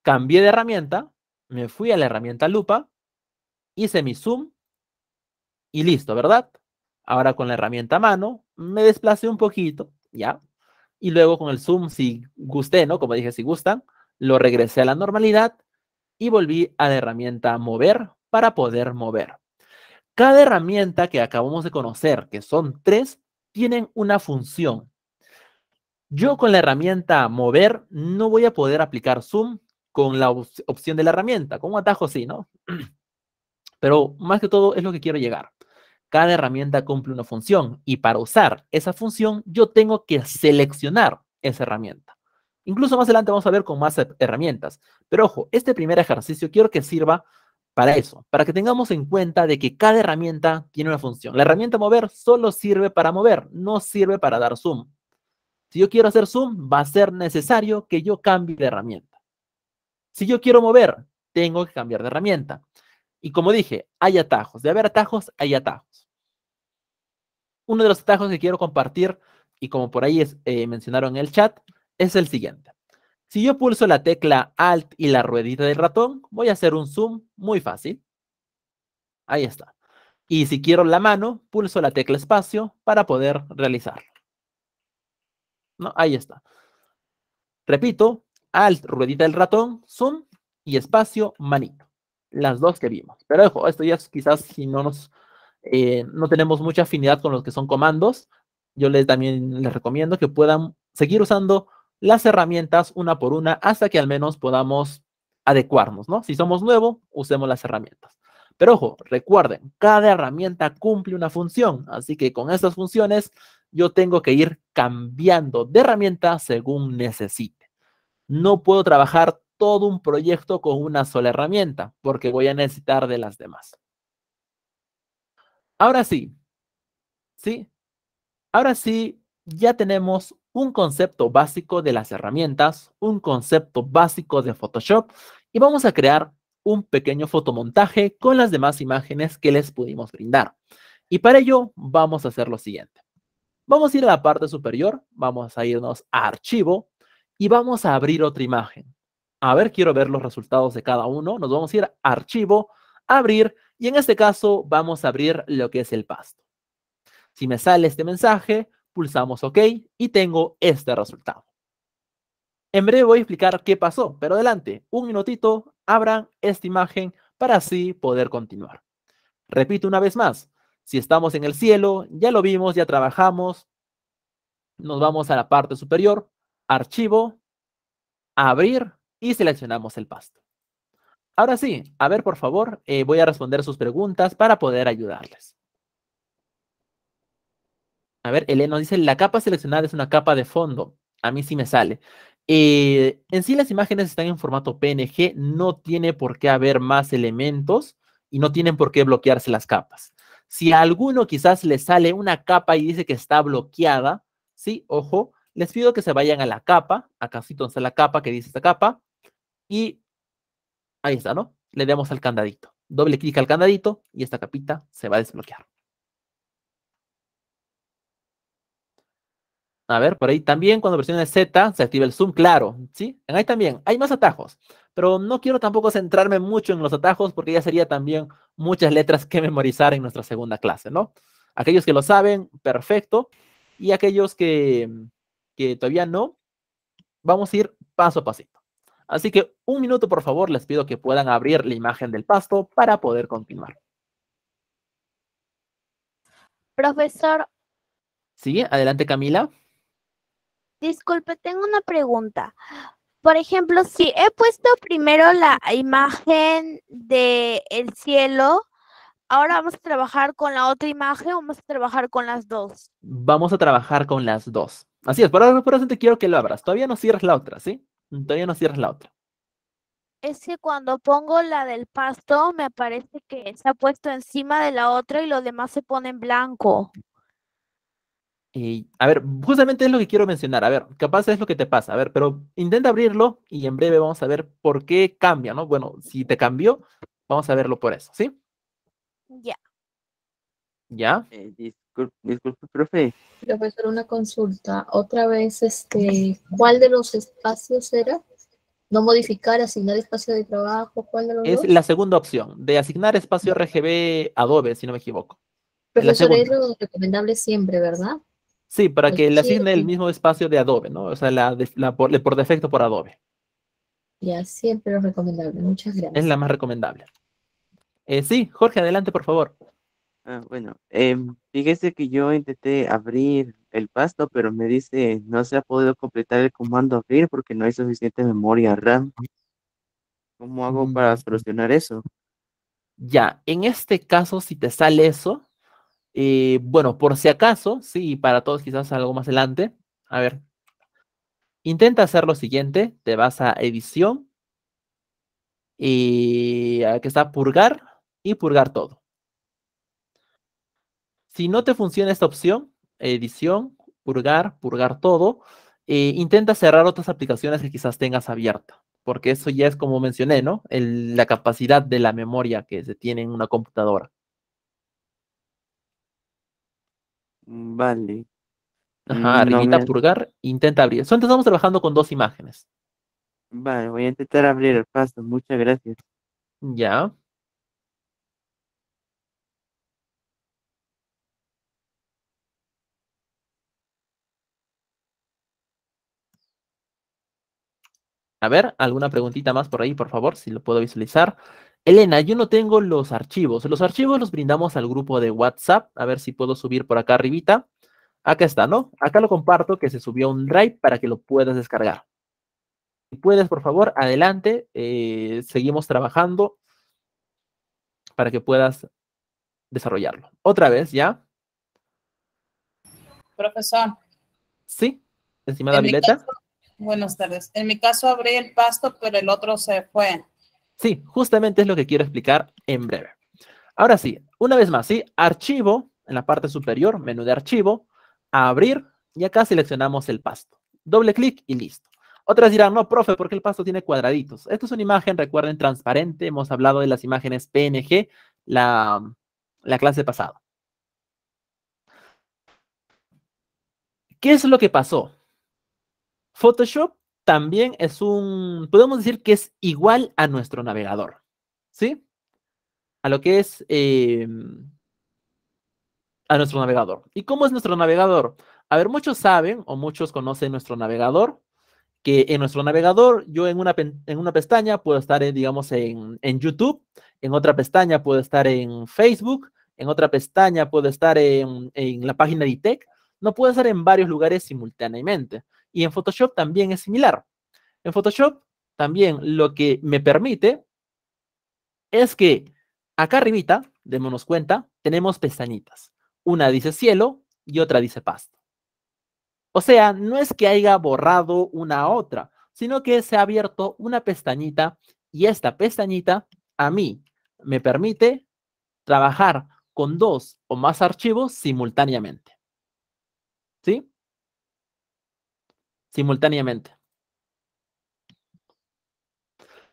cambié de herramienta, me fui a la herramienta lupa, hice mi zoom y listo, ¿verdad? Ahora con la herramienta mano me desplacé un poquito, ¿ya? Y luego con el zoom, si gusté, ¿no? Como dije, si gustan, lo regresé a la normalidad y volví a la herramienta mover para poder mover. Cada herramienta que acabamos de conocer, que son tres, tienen una función. Yo con la herramienta mover no voy a poder aplicar zoom con la opción de la herramienta, con un atajo sí, ¿no? <clears throat> Pero más que todo es lo que quiero llegar. Cada herramienta cumple una función y para usar esa función yo tengo que seleccionar esa herramienta. Incluso más adelante vamos a ver con más herramientas. Pero ojo, este primer ejercicio quiero que sirva para eso, para que tengamos en cuenta de que cada herramienta tiene una función. La herramienta mover solo sirve para mover, no sirve para dar zoom. Si yo quiero hacer zoom, va a ser necesario que yo cambie de herramienta. Si yo quiero mover, tengo que cambiar de herramienta. Y como dije, hay atajos. De haber atajos, hay atajos. Uno de los atajos que quiero compartir, y como por ahí eh, mencionaron en el chat, es el siguiente. Si yo pulso la tecla Alt y la ruedita del ratón, voy a hacer un zoom muy fácil. Ahí está. Y si quiero la mano, pulso la tecla espacio para poder realizarlo. No, ahí está. Repito, Alt, ruedita del ratón, zoom y espacio, manito. Las dos que vimos. Pero ojo, esto ya es quizás si no nos... Eh, no tenemos mucha afinidad con los que son comandos, yo les también les recomiendo que puedan seguir usando las herramientas una por una hasta que al menos podamos adecuarnos, ¿no? Si somos nuevos, usemos las herramientas. Pero ojo, recuerden, cada herramienta cumple una función, así que con estas funciones yo tengo que ir cambiando de herramienta según necesite. No puedo trabajar todo un proyecto con una sola herramienta, porque voy a necesitar de las demás. Ahora sí, ¿sí? Ahora sí, ya tenemos un concepto básico de las herramientas, un concepto básico de Photoshop y vamos a crear un pequeño fotomontaje con las demás imágenes que les pudimos brindar. Y para ello vamos a hacer lo siguiente. Vamos a ir a la parte superior, vamos a irnos a archivo y vamos a abrir otra imagen. A ver, quiero ver los resultados de cada uno. Nos vamos a ir a archivo, abrir y en este caso vamos a abrir lo que es el pasto. Si me sale este mensaje, pulsamos OK y tengo este resultado. En breve voy a explicar qué pasó, pero adelante, un minutito, abran esta imagen para así poder continuar. Repito una vez más, si estamos en el cielo, ya lo vimos, ya trabajamos, nos vamos a la parte superior, archivo, abrir y seleccionamos el pasto. Ahora sí, a ver por favor, eh, voy a responder sus preguntas para poder ayudarles. A ver, Elena nos dice, la capa seleccionada es una capa de fondo. A mí sí me sale. Eh, en sí las imágenes están en formato PNG, no tiene por qué haber más elementos y no tienen por qué bloquearse las capas. Si a alguno quizás le sale una capa y dice que está bloqueada, sí, ojo, les pido que se vayan a la capa, acá sí está la capa que dice esta capa, y ahí está, ¿no? Le damos al candadito. Doble clic al candadito y esta capita se va a desbloquear. A ver, por ahí también cuando presiones Z se activa el zoom, claro, ¿sí? En ahí también hay más atajos, pero no quiero tampoco centrarme mucho en los atajos porque ya sería también muchas letras que memorizar en nuestra segunda clase, ¿no? Aquellos que lo saben, perfecto, y aquellos que, que todavía no, vamos a ir paso a pasito. Así que un minuto, por favor, les pido que puedan abrir la imagen del pasto para poder continuar. Profesor. Sí, adelante Camila. Disculpe, tengo una pregunta. Por ejemplo, si he puesto primero la imagen del el cielo, ahora vamos a trabajar con la otra imagen o vamos a trabajar con las dos. Vamos a trabajar con las dos. Así es, por eso por te quiero que lo abras. Todavía no cierras la otra, ¿sí? Todavía no cierras la otra. Es que cuando pongo la del pasto, me parece que se ha puesto encima de la otra y lo demás se pone en blanco a ver, justamente es lo que quiero mencionar. A ver, capaz es lo que te pasa. A ver, pero intenta abrirlo y en breve vamos a ver por qué cambia, ¿no? Bueno, si te cambió, vamos a verlo por eso, ¿sí? Ya. ¿Ya? Eh, disculpe, disculpe, profe. Profesor, una consulta. Otra vez, este, ¿cuál de los espacios era? No modificar, asignar espacio de trabajo, ¿cuál de los Es la segunda opción, de asignar espacio RGB Adobe, si no me equivoco. Profesor, es lo recomendable siempre, ¿verdad? Sí, para que le asigne el mismo espacio de Adobe, ¿no? O sea, la, por, defecto por Adobe. Ya, siempre es recomendable. Muchas gracias. Es la más recomendable. Eh, sí, Jorge, adelante, por favor. Ah, bueno, em, fíjese que yo intenté abrir el pasto, pero me dice no se ha podido completar el comando abrir porque no hay suficiente memoria RAM. ¿Cómo hago mm. para solucionar eso? Ya, en este caso, si te sale eso, eh, bueno, por si acaso, sí, para todos quizás algo más adelante. A ver, intenta hacer lo siguiente. Te vas a edición. Y aquí está purgar y purgar todo. Si no te funciona esta opción, edición, purgar, purgar todo, eh, intenta cerrar otras aplicaciones que quizás tengas abierta, porque eso ya es como mencioné, ¿no? la capacidad de la memoria que se tiene en una computadora. Vale. Ajá, mm, no purgar, intenta abrir. Entonces estamos trabajando con dos imágenes. Vale, voy a intentar abrir el paso. Muchas gracias. Ya. A ver, alguna preguntita más por ahí, por favor, si lo puedo visualizar. Elena, yo no tengo los archivos. Los archivos los brindamos al grupo de WhatsApp. A ver si puedo subir por acá arribita. Acá está, ¿no? Acá lo comparto que se subió un drive para que lo puedas descargar. Si puedes, por favor, adelante. Eh, seguimos trabajando para que puedas desarrollarlo. Otra vez, ¿ya? Profesor. Sí, estimada Vileta. buenas tardes. En mi caso abrí el pasto, pero el otro se fue. Sí, justamente es lo que quiero explicar en breve. Ahora sí, una vez más, sí, archivo, en la parte superior, menú de archivo, abrir, y acá seleccionamos el pasto. Doble clic y listo. Otras dirán, no, profe, porque el pasto tiene cuadraditos? Esto es una imagen, recuerden, transparente. Hemos hablado de las imágenes PNG la clase pasada. ¿Qué es lo que pasó? Photoshop también es un, podemos decir que es igual a nuestro navegador, ¿sí? A lo que es em, a nuestro navegador. ¿Y cómo es nuestro navegador? A ver, muchos saben o muchos conocen nuestro navegador, que en nuestro navegador yo en una, en una pestaña puedo estar, digamos, en, YouTube, en otra pestaña puedo estar en Facebook, en otra pestaña puedo estar en, en la página de ITEC, no puedo estar en varios lugares simultáneamente. Y en Photoshop también es similar. En Photoshop también lo que me permite es que acá arribita, démonos cuenta, tenemos pestañitas. Una dice cielo y otra dice pasto. O sea, no es que haya borrado una a otra, sino que se ha abierto una pestañita y esta pestañita a mí me permite trabajar con dos o más archivos simultáneamente. ¿Sí? simultáneamente.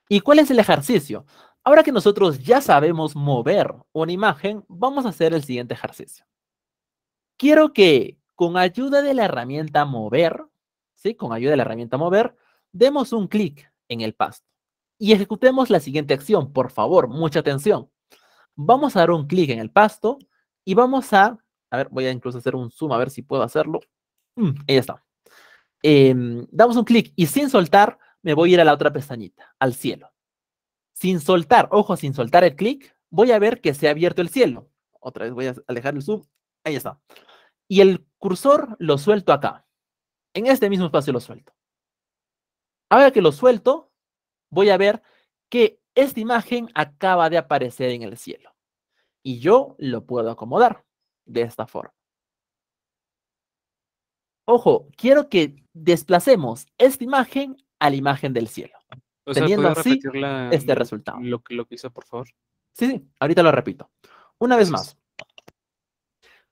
¿Y cuál es el ejercicio? Ahora que nosotros ya sabemos mover una imagen, vamos a hacer el siguiente ejercicio. Quiero que con ayuda de la herramienta mover, ¿sí? Con ayuda de la herramienta mover, demos un clic en el pasto y ejecutemos la siguiente acción. Por favor, mucha atención. Vamos a dar un clic en el pasto y vamos a, a ver, voy a incluso hacer un zoom a ver si puedo hacerlo. Mm, ahí está. Em, damos un clic y sin soltar me voy a ir a la otra pestañita, al cielo. Sin soltar, ojo, sin soltar el clic, voy a ver que se ha abierto el cielo. Otra vez voy a alejar el zoom. Ahí está. Y el cursor lo suelto acá. En este mismo espacio lo suelto. Ahora que lo suelto, voy a ver que esta imagen acaba de aparecer en el cielo. Y yo lo puedo acomodar de esta forma. Ojo, quiero que desplacemos esta imagen a la imagen del cielo. teniendo así este resultado. Lo, lo que hizo, por favor. Sí, sí, ahorita lo repito. Una vez más,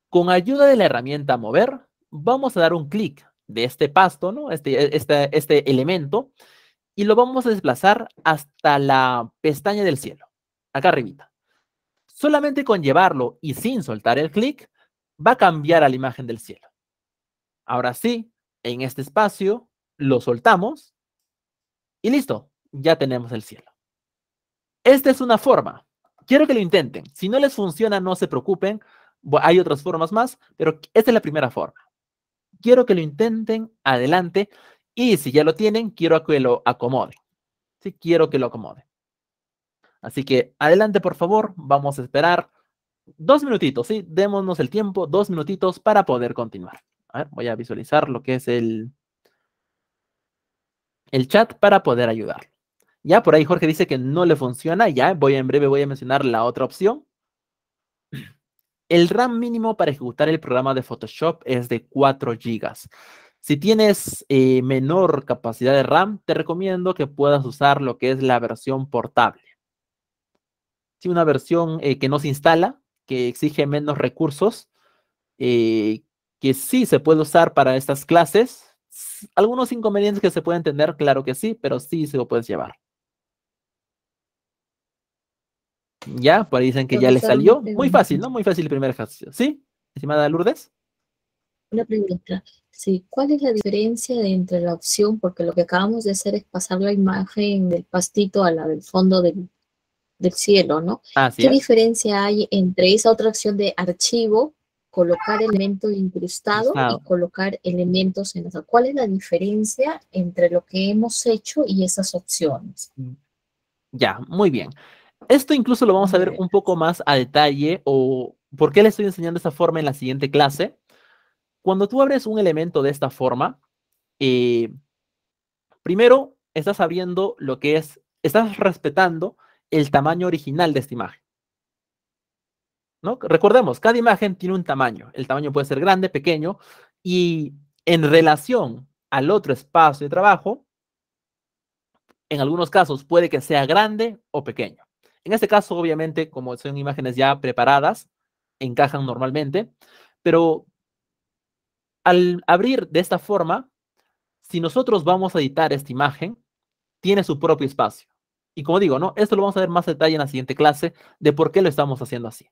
con ayuda de la herramienta mover, vamos a dar un clic de este pasto, ¿no? Este, este, este elemento, y lo vamos a desplazar hasta la pestaña del cielo, acá arribita. Solamente con llevarlo y sin soltar el clic, va a cambiar a la imagen del cielo. Ahora sí, en este espacio lo soltamos y listo, ya tenemos el cielo. Esta es una forma. Quiero que lo intenten. Si no les funciona, no se preocupen. Hay otras formas más, pero esta es la primera forma. Quiero que lo intenten adelante y si ya lo tienen, quiero que lo acomoden. Sí, quiero que lo acomoden. Así que adelante, por favor. Vamos a esperar dos minutitos, ¿sí? Démonos el tiempo, dos minutitos para poder continuar. A ver, voy a visualizar lo que es el, el chat para poder ayudarlo. Ya por ahí Jorge dice que no le funciona. Ya voy en breve voy a mencionar la otra opción. <clears throat> El RAM mínimo para ejecutar el programa de Photoshop es de 4 GB. Si tienes eh, menor capacidad de RAM, te recomiendo que puedas usar lo que es la versión portable. Si una versión eh, que no se instala, que exige menos recursos, eh, que sí se puede usar para estas clases. Algunos inconvenientes que se pueden tener, claro que sí, pero sí se lo puedes llevar. Ya, por dicen que ya le salió. Muy fácil, ¿no? Muy fácil el primer ejercicio. ¿Sí, estimada Lourdes? Una pregunta. Sí, ¿cuál es la diferencia entre la opción? Porque lo que acabamos de hacer es pasar la imagen del pastito a la del fondo del, cielo, ¿no? ¿Qué diferencia hay entre esa otra opción de archivo colocar elemento incrustado y colocar elementos en otra. ¿Cuál es la diferencia entre lo que hemos hecho y esas opciones? Ya, muy bien. Esto incluso lo vamos a ver un poco más a detalle o por qué le estoy enseñando esta forma en la siguiente clase. Cuando tú abres un elemento de esta forma, eh, primero estás abriendo lo que es, estás respetando el tamaño original de esta imagen. Recordemos, cada imagen tiene un tamaño. El tamaño puede ser grande, pequeño, y en relación al otro espacio de trabajo, en algunos casos puede que sea grande o pequeño. En este caso, obviamente, como son imágenes ya preparadas, encajan normalmente, pero al abrir de esta forma, si nosotros vamos a editar esta imagen, tiene su propio espacio. Y como digo, ¿no? Esto lo vamos a ver más detalle en la siguiente clase de por qué lo estamos haciendo así.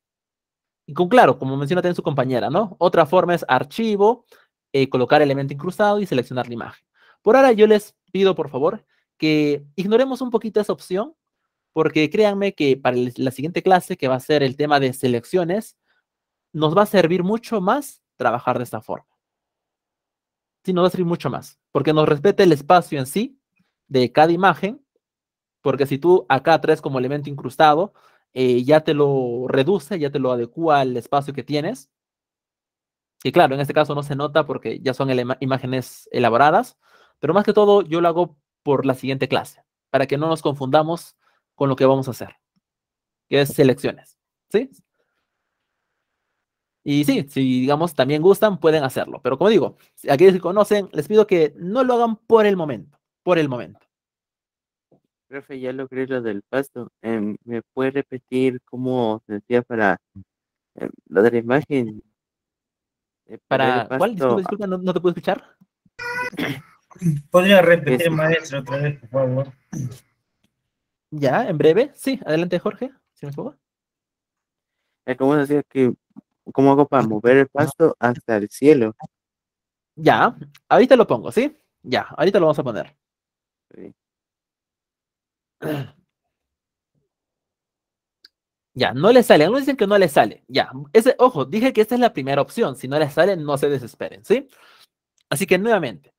Y claro, como menciona también su compañera, ¿no? Otra forma es archivo, eh, colocar elemento incrustado y seleccionar la imagen. Por ahora yo les pido, por favor, que ignoremos un poquito esa opción, porque créanme que para la siguiente clase, que va a ser el tema de selecciones, nos va a servir mucho más trabajar de esta forma. Sí, nos va a servir mucho más, porque nos respete el espacio en sí de cada imagen, porque si tú acá traes como elemento incrustado, eh, ya te lo reduce, ya te lo adecua al espacio que tienes. Y claro, en este caso no se nota porque ya son imágenes elaboradas, pero más que todo yo lo hago por la siguiente clase, para que no nos confundamos con lo que vamos a hacer, que es selecciones. ¿Sí? Y sí, si digamos también gustan, pueden hacerlo. Pero como digo, aquellos que conocen, les pido que no lo hagan por el momento, por el momento. Profe, ya logré lo del pasto. Em, ¿Me puede repetir cómo se decía para la em, lo de la imagen? Eh, ¿Para, cuál? Disculpa, no, te puedo escuchar. <coughs> ¿Podría repetir, este maestro, otra vez, por favor? Ya, en breve. Sí, adelante, Jorge, si me pongo. Eh, ¿Cómo decía que, cómo hago para mover el pasto hasta el cielo? Ya, ahorita lo pongo, ¿sí? Ya, ahorita lo vamos a poner. <clears throat> Ya, no le sale. Algunos dicen que no le sale. Ya, ese, ojo, dije que esta es la primera opción. Si no le sale, no se desesperen, ¿sí? Así que nuevamente,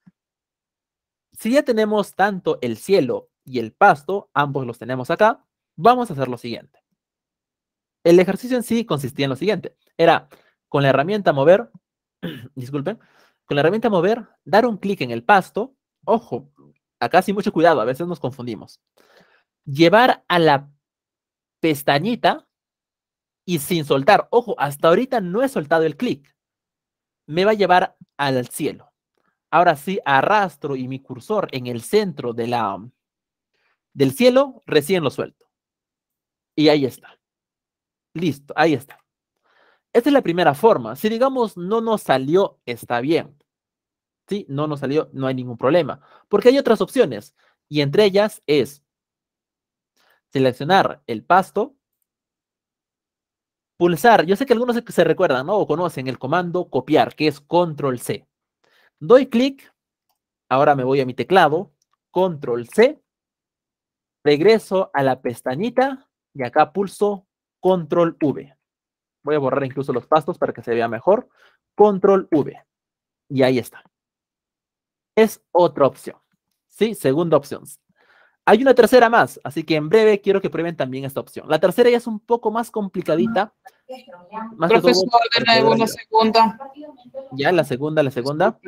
si ya tenemos tanto el cielo y el pasto, ambos los tenemos acá, vamos a hacer lo siguiente. El ejercicio en sí consistía en lo siguiente. Era con la herramienta mover, <clears throat> disculpen, con la herramienta mover, dar un clic en el pasto. Ojo, acá sí mucho cuidado, a veces nos confundimos llevar a la pestañita y sin soltar, ojo, hasta ahorita no he soltado el clic, me va a llevar al cielo. Ahora sí, arrastro y mi cursor en el centro de la, mm, del cielo, recién lo suelto. Y ahí está. Listo, ahí está. Esta es la primera forma. Si digamos no nos salió, está bien. Si no nos salió, no hay ningún problema. Porque hay otras opciones. Y entre ellas es seleccionar el pasto, pulsar, yo sé que algunos se, recuerdan, ¿no? O conocen el comando copiar, que es control C. Doy clic, ahora me voy a mi teclado, control C, regreso a la pestañita y acá pulso control V. Voy a borrar incluso los pastos para que se vea mejor. Control V. Y ahí está. Es otra opción. Sí, segunda opción. Hay una tercera más, así que en breve quiero que prueben también esta opción. La tercera ya es un poco más complicadita. Profesor, de nuevo segunda. Ya, la segunda, la segunda.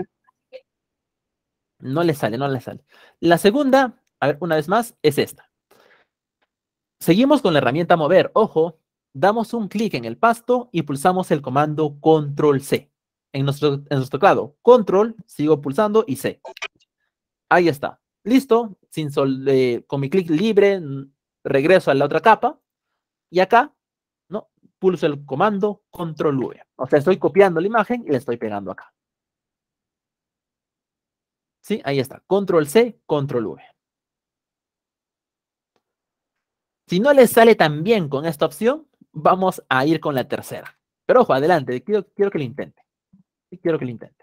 No le sale, no le sale. La segunda, a ver, una vez más, es esta. Seguimos con la herramienta mover. Ojo, damos un clic en el pasto y pulsamos el comando control C. En nuestro, en nuestro teclado, control, sigo pulsando y C. Ahí está. Listo, eh, con mi clic libre, regreso a la otra capa y acá, ¿no? Pulso el comando control V. O sea, estoy copiando la imagen y la estoy pegando acá. ¿Sí? Ahí está. Control C, control V. Si no le sale tan bien con esta opción, vamos a ir con la tercera. Pero ojo, adelante, quiero, quiero que lo intente. Quiero que lo intente.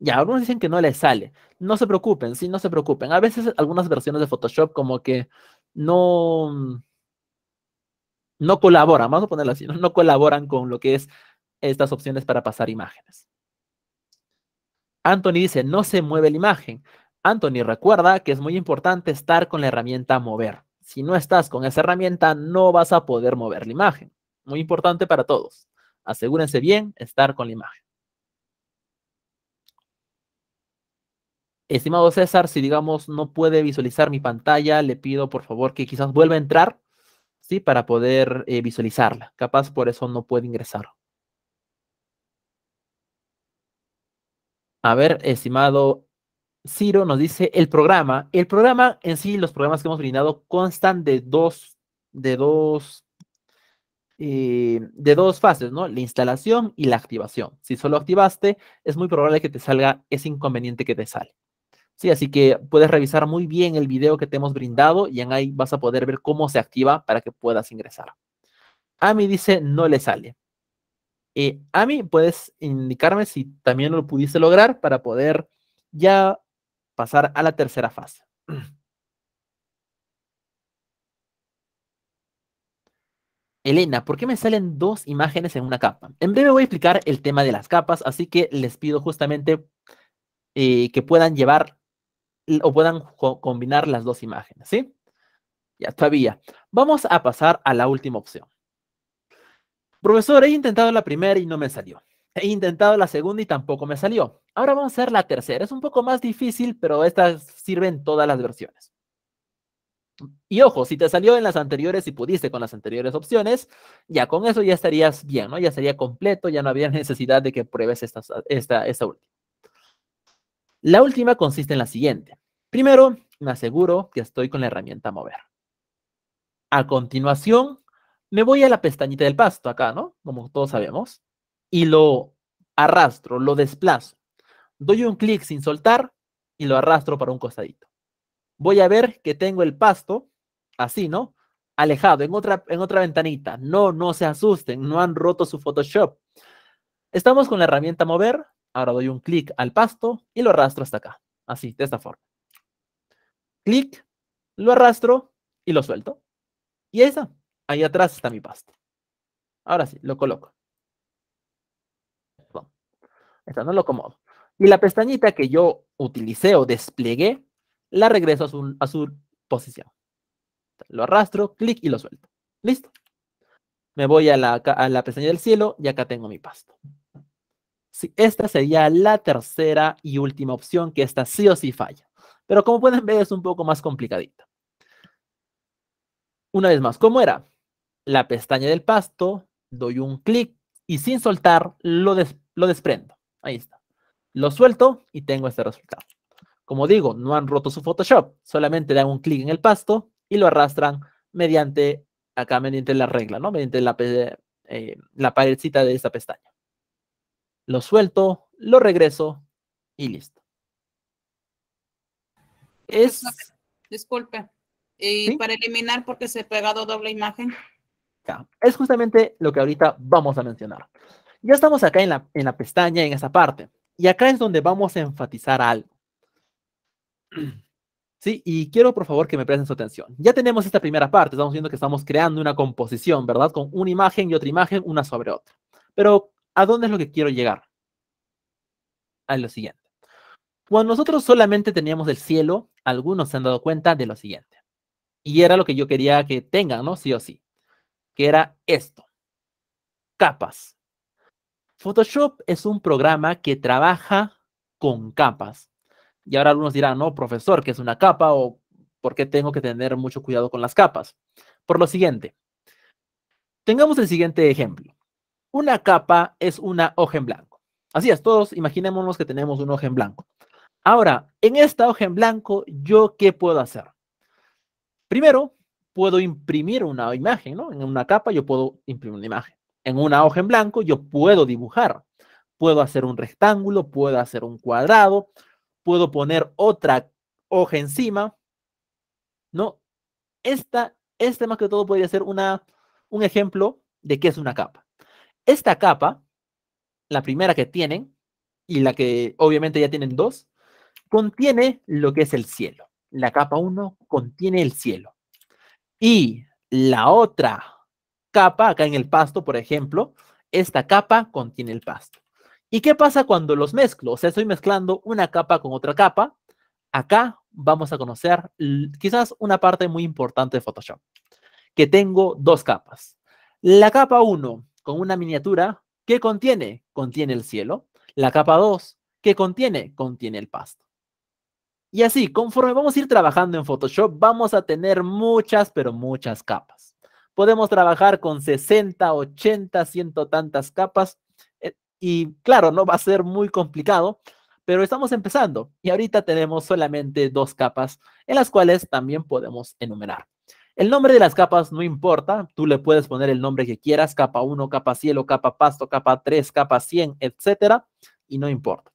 Ya, algunos dicen que no les sale. No se preocupen, sí, no se preocupen. A veces algunas versiones de Photoshop como que no, mm, no colaboran, vamos a ponerlo así, no colaboran con lo que es estas opciones para pasar imágenes. Anthony dice, no se mueve la imagen. Anthony, recuerda que es muy importante estar con la herramienta mover. Si no estás con esa herramienta, no vas a poder mover la imagen. Muy importante para todos. Asegúrense bien estar con la imagen. Estimado César, si digamos no puede visualizar mi pantalla, le pido por favor que quizás vuelva a entrar, ¿sí? Para poder eh, visualizarla. Capaz por eso no puede ingresar. A ver, estimado Ciro nos dice el programa. El programa en sí, los programas que hemos brindado constan de dos, de dos, eh, de dos fases, ¿no? La instalación y la activación. Si solo activaste, es muy probable que te salga ese inconveniente que te sale. Sí, así que puedes revisar muy bien el video que te hemos brindado y en ahí vas a poder ver cómo se activa para que puedas ingresar. Ami dice, no le sale. A eh, Ami, puedes indicarme si también lo pudiste lograr para poder ya pasar a la tercera fase. <clears throat> Elena, ¿por qué me salen dos imágenes en una capa? En breve voy a explicar el tema de las capas, así que les pido justamente eh, que puedan llevar o puedan combinar las dos imágenes, ¿sí? Ya, todavía. Vamos a pasar a la última opción. Profesor, he intentado la primera y no me salió. He intentado la segunda y tampoco me salió. Ahora vamos a hacer la tercera. Es un poco más difícil, pero estas sirven todas las versiones. Y ojo, si te salió en las anteriores y pudiste con las anteriores opciones, ya con eso ya estarías bien, ¿no? Ya sería completo, ya no había <laughs> necesidad de que pruebes esta, esta, esta última. La última consiste en la siguiente. Primero, me aseguro que estoy con la herramienta mover. A continuación, me voy a la pestañita del pasto acá, ¿no? Como todos sabemos. Y lo arrastro, lo desplazo. Doy un clic sin soltar y lo arrastro para un costadito. Voy a ver que tengo el pasto, así, ¿no? Alejado, en otra, en otra ventanita. No, no se asusten, no han roto su Photoshop. Estamos con la herramienta mover. Ahora doy un clic al pasto y lo arrastro hasta acá. Así, de esta forma clic, lo arrastro y lo suelto. Y esa, Ahí atrás está mi pasta. Ahora sí, lo coloco. esta no lo acomodo. Y la pestañita que yo utilicé o desplegué, la regreso a su, posición. Lo arrastro, clic y lo suelto. Listo. Me voy a la, a la pestaña del cielo y acá tengo mi pasto. esta sería la tercera y última opción que esta sí o sí falla. Pero como pueden ver, es un poco más complicadito. Una vez más, ¿cómo era? La pestaña del pasto, doy un clic y sin soltar lo, desprendo. Ahí está. Lo suelto y tengo este resultado. Como digo, no han roto su Photoshop, solamente dan un clic en el pasto y lo arrastran mediante, acá mediante la regla, ¿no? Mediante la, eh, la paredcita de esta pestaña. Lo suelto, lo regreso y listo. Es... Disculpe. Y para eliminar porque se ha pegado doble imagen. Es justamente lo que ahorita vamos a mencionar. Ya estamos acá en la, en la pestaña, en esa parte. Y acá es donde vamos a enfatizar algo. <clears throat> Sí, y quiero por favor que me presten su atención. Ya tenemos esta primera parte, estamos viendo que estamos creando una composición, ¿verdad? Con una imagen y otra imagen, una sobre otra. Pero, ¿a dónde es lo que quiero llegar? A lo siguiente. Cuando nosotros solamente teníamos el cielo, algunos se han dado cuenta de lo siguiente. Y era lo que yo quería que tengan, ¿no? Sí o sí. Que era esto. Capas. Photoshop es un programa que trabaja con capas. Y ahora algunos dirán, no, profesor, que es una capa o por qué tengo que tener mucho cuidado con las capas. Por lo siguiente, tengamos el siguiente ejemplo. Una capa es una hoja en blanco. Así es, todos imaginémonos que tenemos una hoja en blanco. Ahora, en esta hoja en blanco, ¿yo qué puedo hacer? Primero, puedo imprimir una imagen, ¿no? En una capa yo puedo imprimir una imagen. En una hoja en blanco yo puedo dibujar. Puedo hacer un rectángulo, puedo hacer un cuadrado, puedo poner otra hoja encima, ¿no? Esta, este más que todo podría ser una, un ejemplo de qué es una capa. Esta capa, la primera que tienen y la que obviamente ya tienen dos, contiene lo que es el cielo. La capa 1 contiene el cielo. Y la otra capa, acá en el pasto, por ejemplo, esta capa contiene el pasto. ¿Y qué pasa cuando los mezclo? O sea, estoy mezclando una capa con otra capa. Acá vamos a conocer quizás una parte muy importante de Photoshop, que tengo dos capas. La capa 1 con una miniatura, ¿qué contiene? Contiene el cielo. La capa 2, ¿qué contiene? Contiene el pasto. Y así, conforme vamos a ir trabajando en Photoshop, vamos a tener muchas, pero muchas capas. Podemos trabajar con 60, 80, ciento tantas capas. Eh, y claro, no va a ser muy complicado, pero estamos empezando. Y ahorita tenemos solamente dos capas en las cuales también podemos enumerar. El nombre de las capas no importa, tú le puedes poner el nombre que quieras, capa 1, capa cielo, capa pasto, capa 3, capa 100, etcétera, y no importa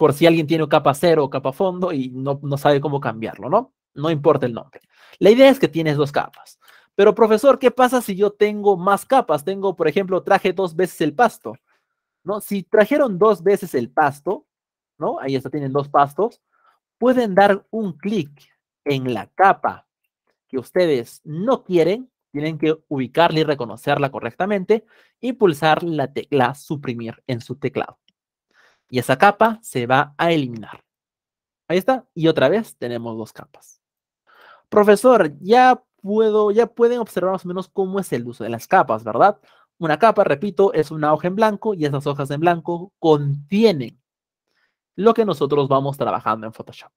por si alguien tiene capa cero o capa fondo y no, no sabe cómo cambiarlo, ¿no? No importa el nombre. La idea es que tienes dos capas. Pero profesor, ¿qué pasa si yo tengo más capas? Tengo, por ejemplo, traje dos veces el pasto, ¿no? Si trajeron dos veces el pasto, ¿no? Ahí está, tienen dos pastos. Pueden dar un clic en la capa que ustedes no quieren, tienen que ubicarla y reconocerla correctamente y pulsar la tecla suprimir en su teclado. Y esa capa se va a eliminar. Ahí está. Y otra vez tenemos dos capas. Profesor, ya puedo, ya pueden observar más o menos cómo es el uso de las capas, ¿verdad? Una capa, repito, es una hoja en blanco y esas hojas en blanco contienen lo que nosotros vamos trabajando en Photoshop.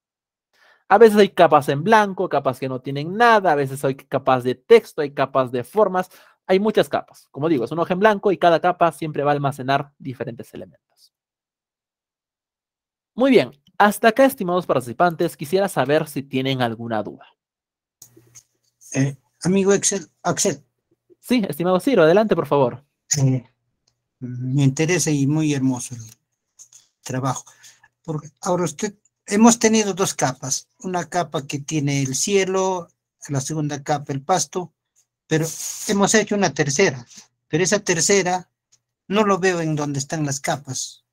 A veces hay capas en blanco, capas que no tienen nada, a veces hay capas de texto, hay capas de formas, hay muchas capas. Como digo, es una hoja en blanco y cada capa siempre va a almacenar diferentes elementos. Muy bien, hasta acá, estimados participantes, quisiera saber si tienen alguna duda. Eh, amigo Excel, Axel. Sí, estimado Ciro, adelante, por favor. Sí. Eh, me interesa y muy hermoso el trabajo. Porque ahora usted, hemos tenido dos capas, una capa que tiene el cielo, la segunda capa el pasto, pero hemos hecho una tercera, pero esa tercera no lo veo en donde están las capas.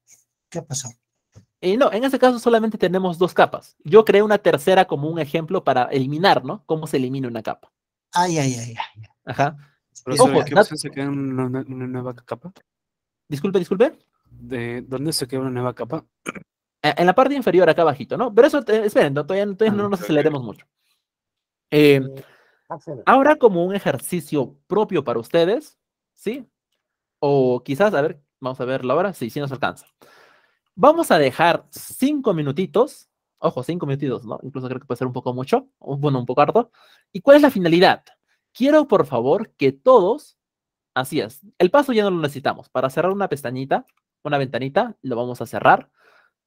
¿Qué ha pasado? no, en ese caso solamente tenemos dos capas. Yo creé una tercera como un ejemplo para eliminar, ¿no? Cómo se elimina una capa. Ay, ay, ay, ay. Ajá. Pero se crea una, nueva capa? Disculpe, disculpe. ¿De dónde se queda una nueva capa? Eh, en la parte inferior, acá abajito, ¿no? Pero eso, eh, esperen, todavía, no ah, nos aceleremos mucho. Eh, ahora como un ejercicio propio para ustedes, ¿sí? O quizás, a ver, vamos a verlo ahora, sí, sí nos alcanza. Vamos a dejar cinco minutitos, ojo, cinco minutitos, ¿no? Incluso creo que puede ser un poco mucho, bueno, un poco harto. ¿Y cuál es la finalidad? Quiero, por favor, que todos, así es, el paso ya no lo necesitamos. Para cerrar una pestañita, una ventanita, lo vamos a cerrar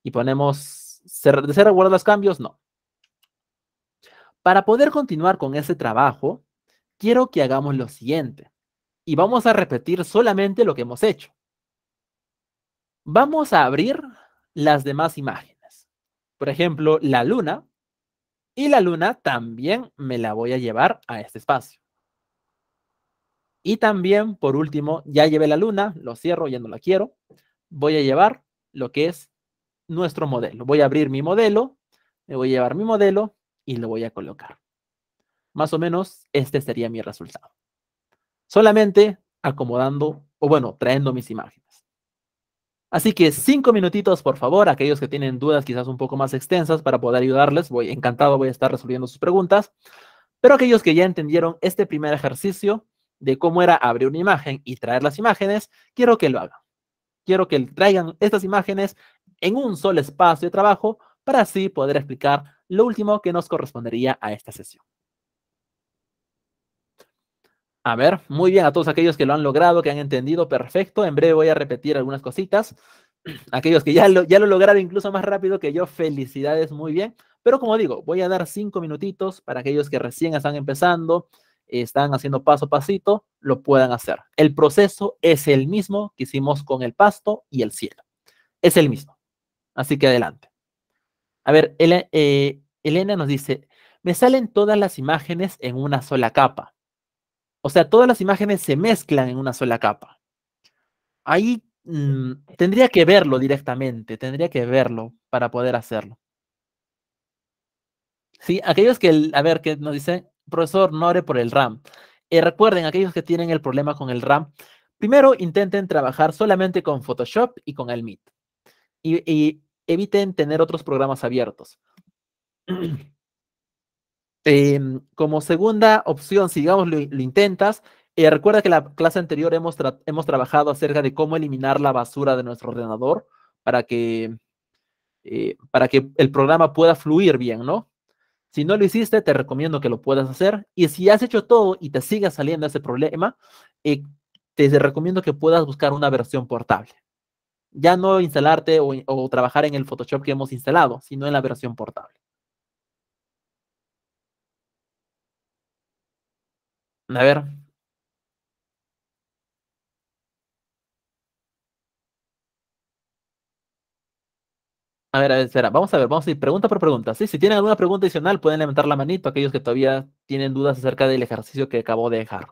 y ponemos, ¿de cerrar guardar los cambios? No. Para poder continuar con ese trabajo, quiero que hagamos lo siguiente. Y vamos a repetir solamente lo que hemos hecho. Vamos a abrir las demás imágenes. Por ejemplo, la luna. Y la luna también me la voy a llevar a este espacio. Y también, por último, ya llevé la luna, lo cierro, ya no la quiero. Voy a llevar lo que es nuestro modelo. Voy a abrir mi modelo, me voy a llevar mi modelo y lo voy a colocar. Más o menos, este sería mi resultado. Solamente acomodando, o bueno, trayendo mis imágenes. Así que cinco minutitos, por favor, aquellos que tienen dudas quizás un poco más extensas para poder ayudarles, voy encantado, voy a estar resolviendo sus preguntas. Pero aquellos que ya entendieron este primer ejercicio de cómo era abrir una imagen y traer las imágenes, quiero que lo hagan. Quiero que traigan estas imágenes en un solo espacio de trabajo para así poder explicar lo último que nos correspondería a esta sesión. A ver, muy bien a todos aquellos que lo han logrado, que han entendido, perfecto. En breve voy a repetir algunas cositas. <clears throat> Aquellos que ya lo, ya lo lograron incluso más rápido que yo, felicidades, muy bien. Pero como digo, voy a dar cinco minutitos para aquellos que recién están empezando, están haciendo paso a pasito, lo puedan hacer. El proceso es el mismo que hicimos con el pasto y el cielo. Es el mismo. Así que adelante. A ver, eh, Elena nos dice, me salen todas las imágenes en una sola capa. O sea, todas las imágenes se mezclan en una sola capa. Ahí mm, tendría que verlo directamente, tendría que verlo para poder hacerlo. Sí, aquellos que, a ver, que nos dicen, profesor, no ore por el RAM. Eh, recuerden, aquellos que tienen el problema con el RAM, primero intenten trabajar solamente con Photoshop y con el Meet. y, y eviten tener otros programas abiertos. <clears throat> Em, como segunda opción, si lo, lo intentas. Eh, recuerda que en la clase anterior hemos, hemos trabajado acerca de cómo eliminar la basura de nuestro ordenador para que, eh, para que el programa pueda fluir bien, ¿no? Si no lo hiciste, te recomiendo que lo puedas hacer. Y si has hecho todo y te sigue saliendo ese problema, eh, te recomiendo que puedas buscar una versión portable. Ya no instalarte o trabajar en el Photoshop que hemos instalado, sino en la versión portable. A ver. A ver, vamos a ver, vamos a ir pregunta por pregunta. si tienen alguna pregunta adicional, pueden levantar la manito aquellos que todavía tienen dudas acerca del ejercicio que acabo de dejar.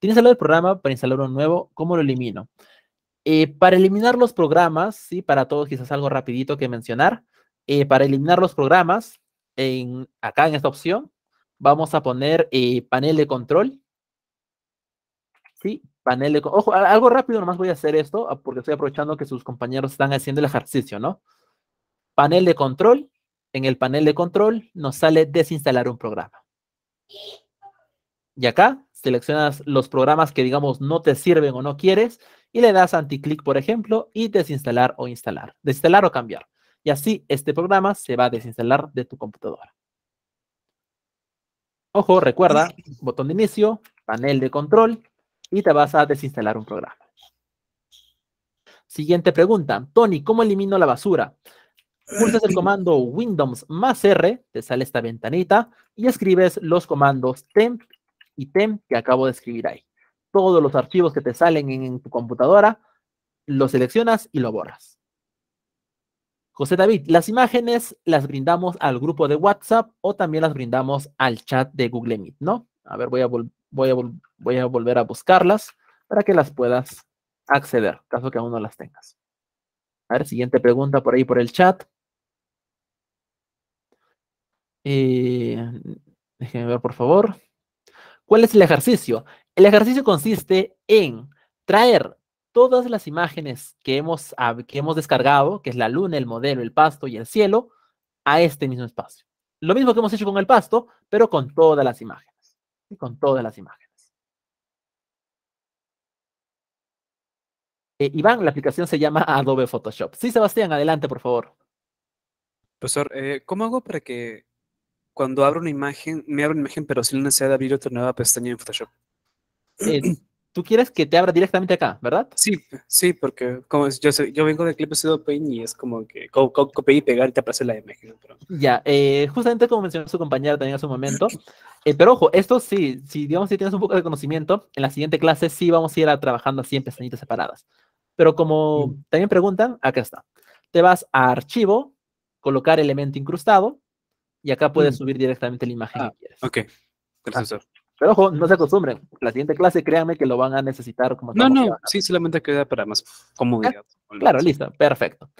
¿Tienes el programa para instalar uno nuevo? ¿Cómo lo elimino? Eh, para eliminar los programas, sí, para todos quizás algo rapidito que mencionar. Eh, para eliminar los programas, en, acá en esta opción, vamos a poner eh, panel de control. Sí, panel de Ojo, algo rápido, nomás voy a hacer esto ah, porque estoy aprovechando que sus compañeros están haciendo el ejercicio, ¿no? Panel de control. En el panel de control nos sale desinstalar un programa. Y acá seleccionas los programas que, digamos, no te sirven o no quieres y le das anticlic, por ejemplo, y desinstalar o instalar. Desinstalar o cambiar. Y así este programa se va a desinstalar de tu computadora. Ojo, recuerda, botón de inicio, panel de control y te vas a desinstalar un programa. Siguiente pregunta. Tony, ¿cómo elimino la basura? Pulsas el comando Windows más R, te sale esta ventanita y escribes los comandos temp y temp que acabo de escribir ahí. Todos los archivos que te salen en, tu computadora, los seleccionas y lo borras. José David, las imágenes las brindamos al grupo de WhatsApp o también las brindamos al chat de Google Meet, ¿no? A ver, voy a, voy a, volver a buscarlas para que las puedas acceder, caso que aún no las tengas. A ver, siguiente pregunta por ahí por el chat. Eh, déjenme ver, por favor. ¿Cuál es el ejercicio? El ejercicio consiste en traer todas las imágenes que hemos, que hemos descargado, que es la luna, el modelo, el pasto y el cielo, a este mismo espacio. Lo mismo que hemos hecho con el pasto, pero con todas las imágenes. Y con todas las imágenes. Eh, Iván, la aplicación se llama Adobe Photoshop. Sí, Sebastián, adelante, por favor. Profesor, eh, ¿cómo hago para que cuando abro una imagen, me abra una imagen, pero sin necesidad de abrir otra nueva pestaña en Photoshop? Sí tú quieres que te abra directamente acá, ¿verdad? Sí, sí, porque como yo, yo vengo de clip de Paint y es como que copiar y pegar y te aparece la imagen. Pero... Ya, eh, justamente como mencionó su compañera también hace un momento, <clears throat> eh, pero ojo, esto sí, si digamos si tienes un poco de conocimiento, en la siguiente clase sí vamos a ir a trabajando así en pestañitas separadas. Pero como mm. también preguntan, acá está. Te vas a archivo, colocar elemento incrustado y acá puedes mm. subir directamente la imagen que ah, quieres. Ok, gracias. Pero ojo, no se acostumbren. La siguiente clase, créanme que lo van a necesitar. Como no, no, sí, solamente queda para más comodidad. Ah, claro, listo, perfecto.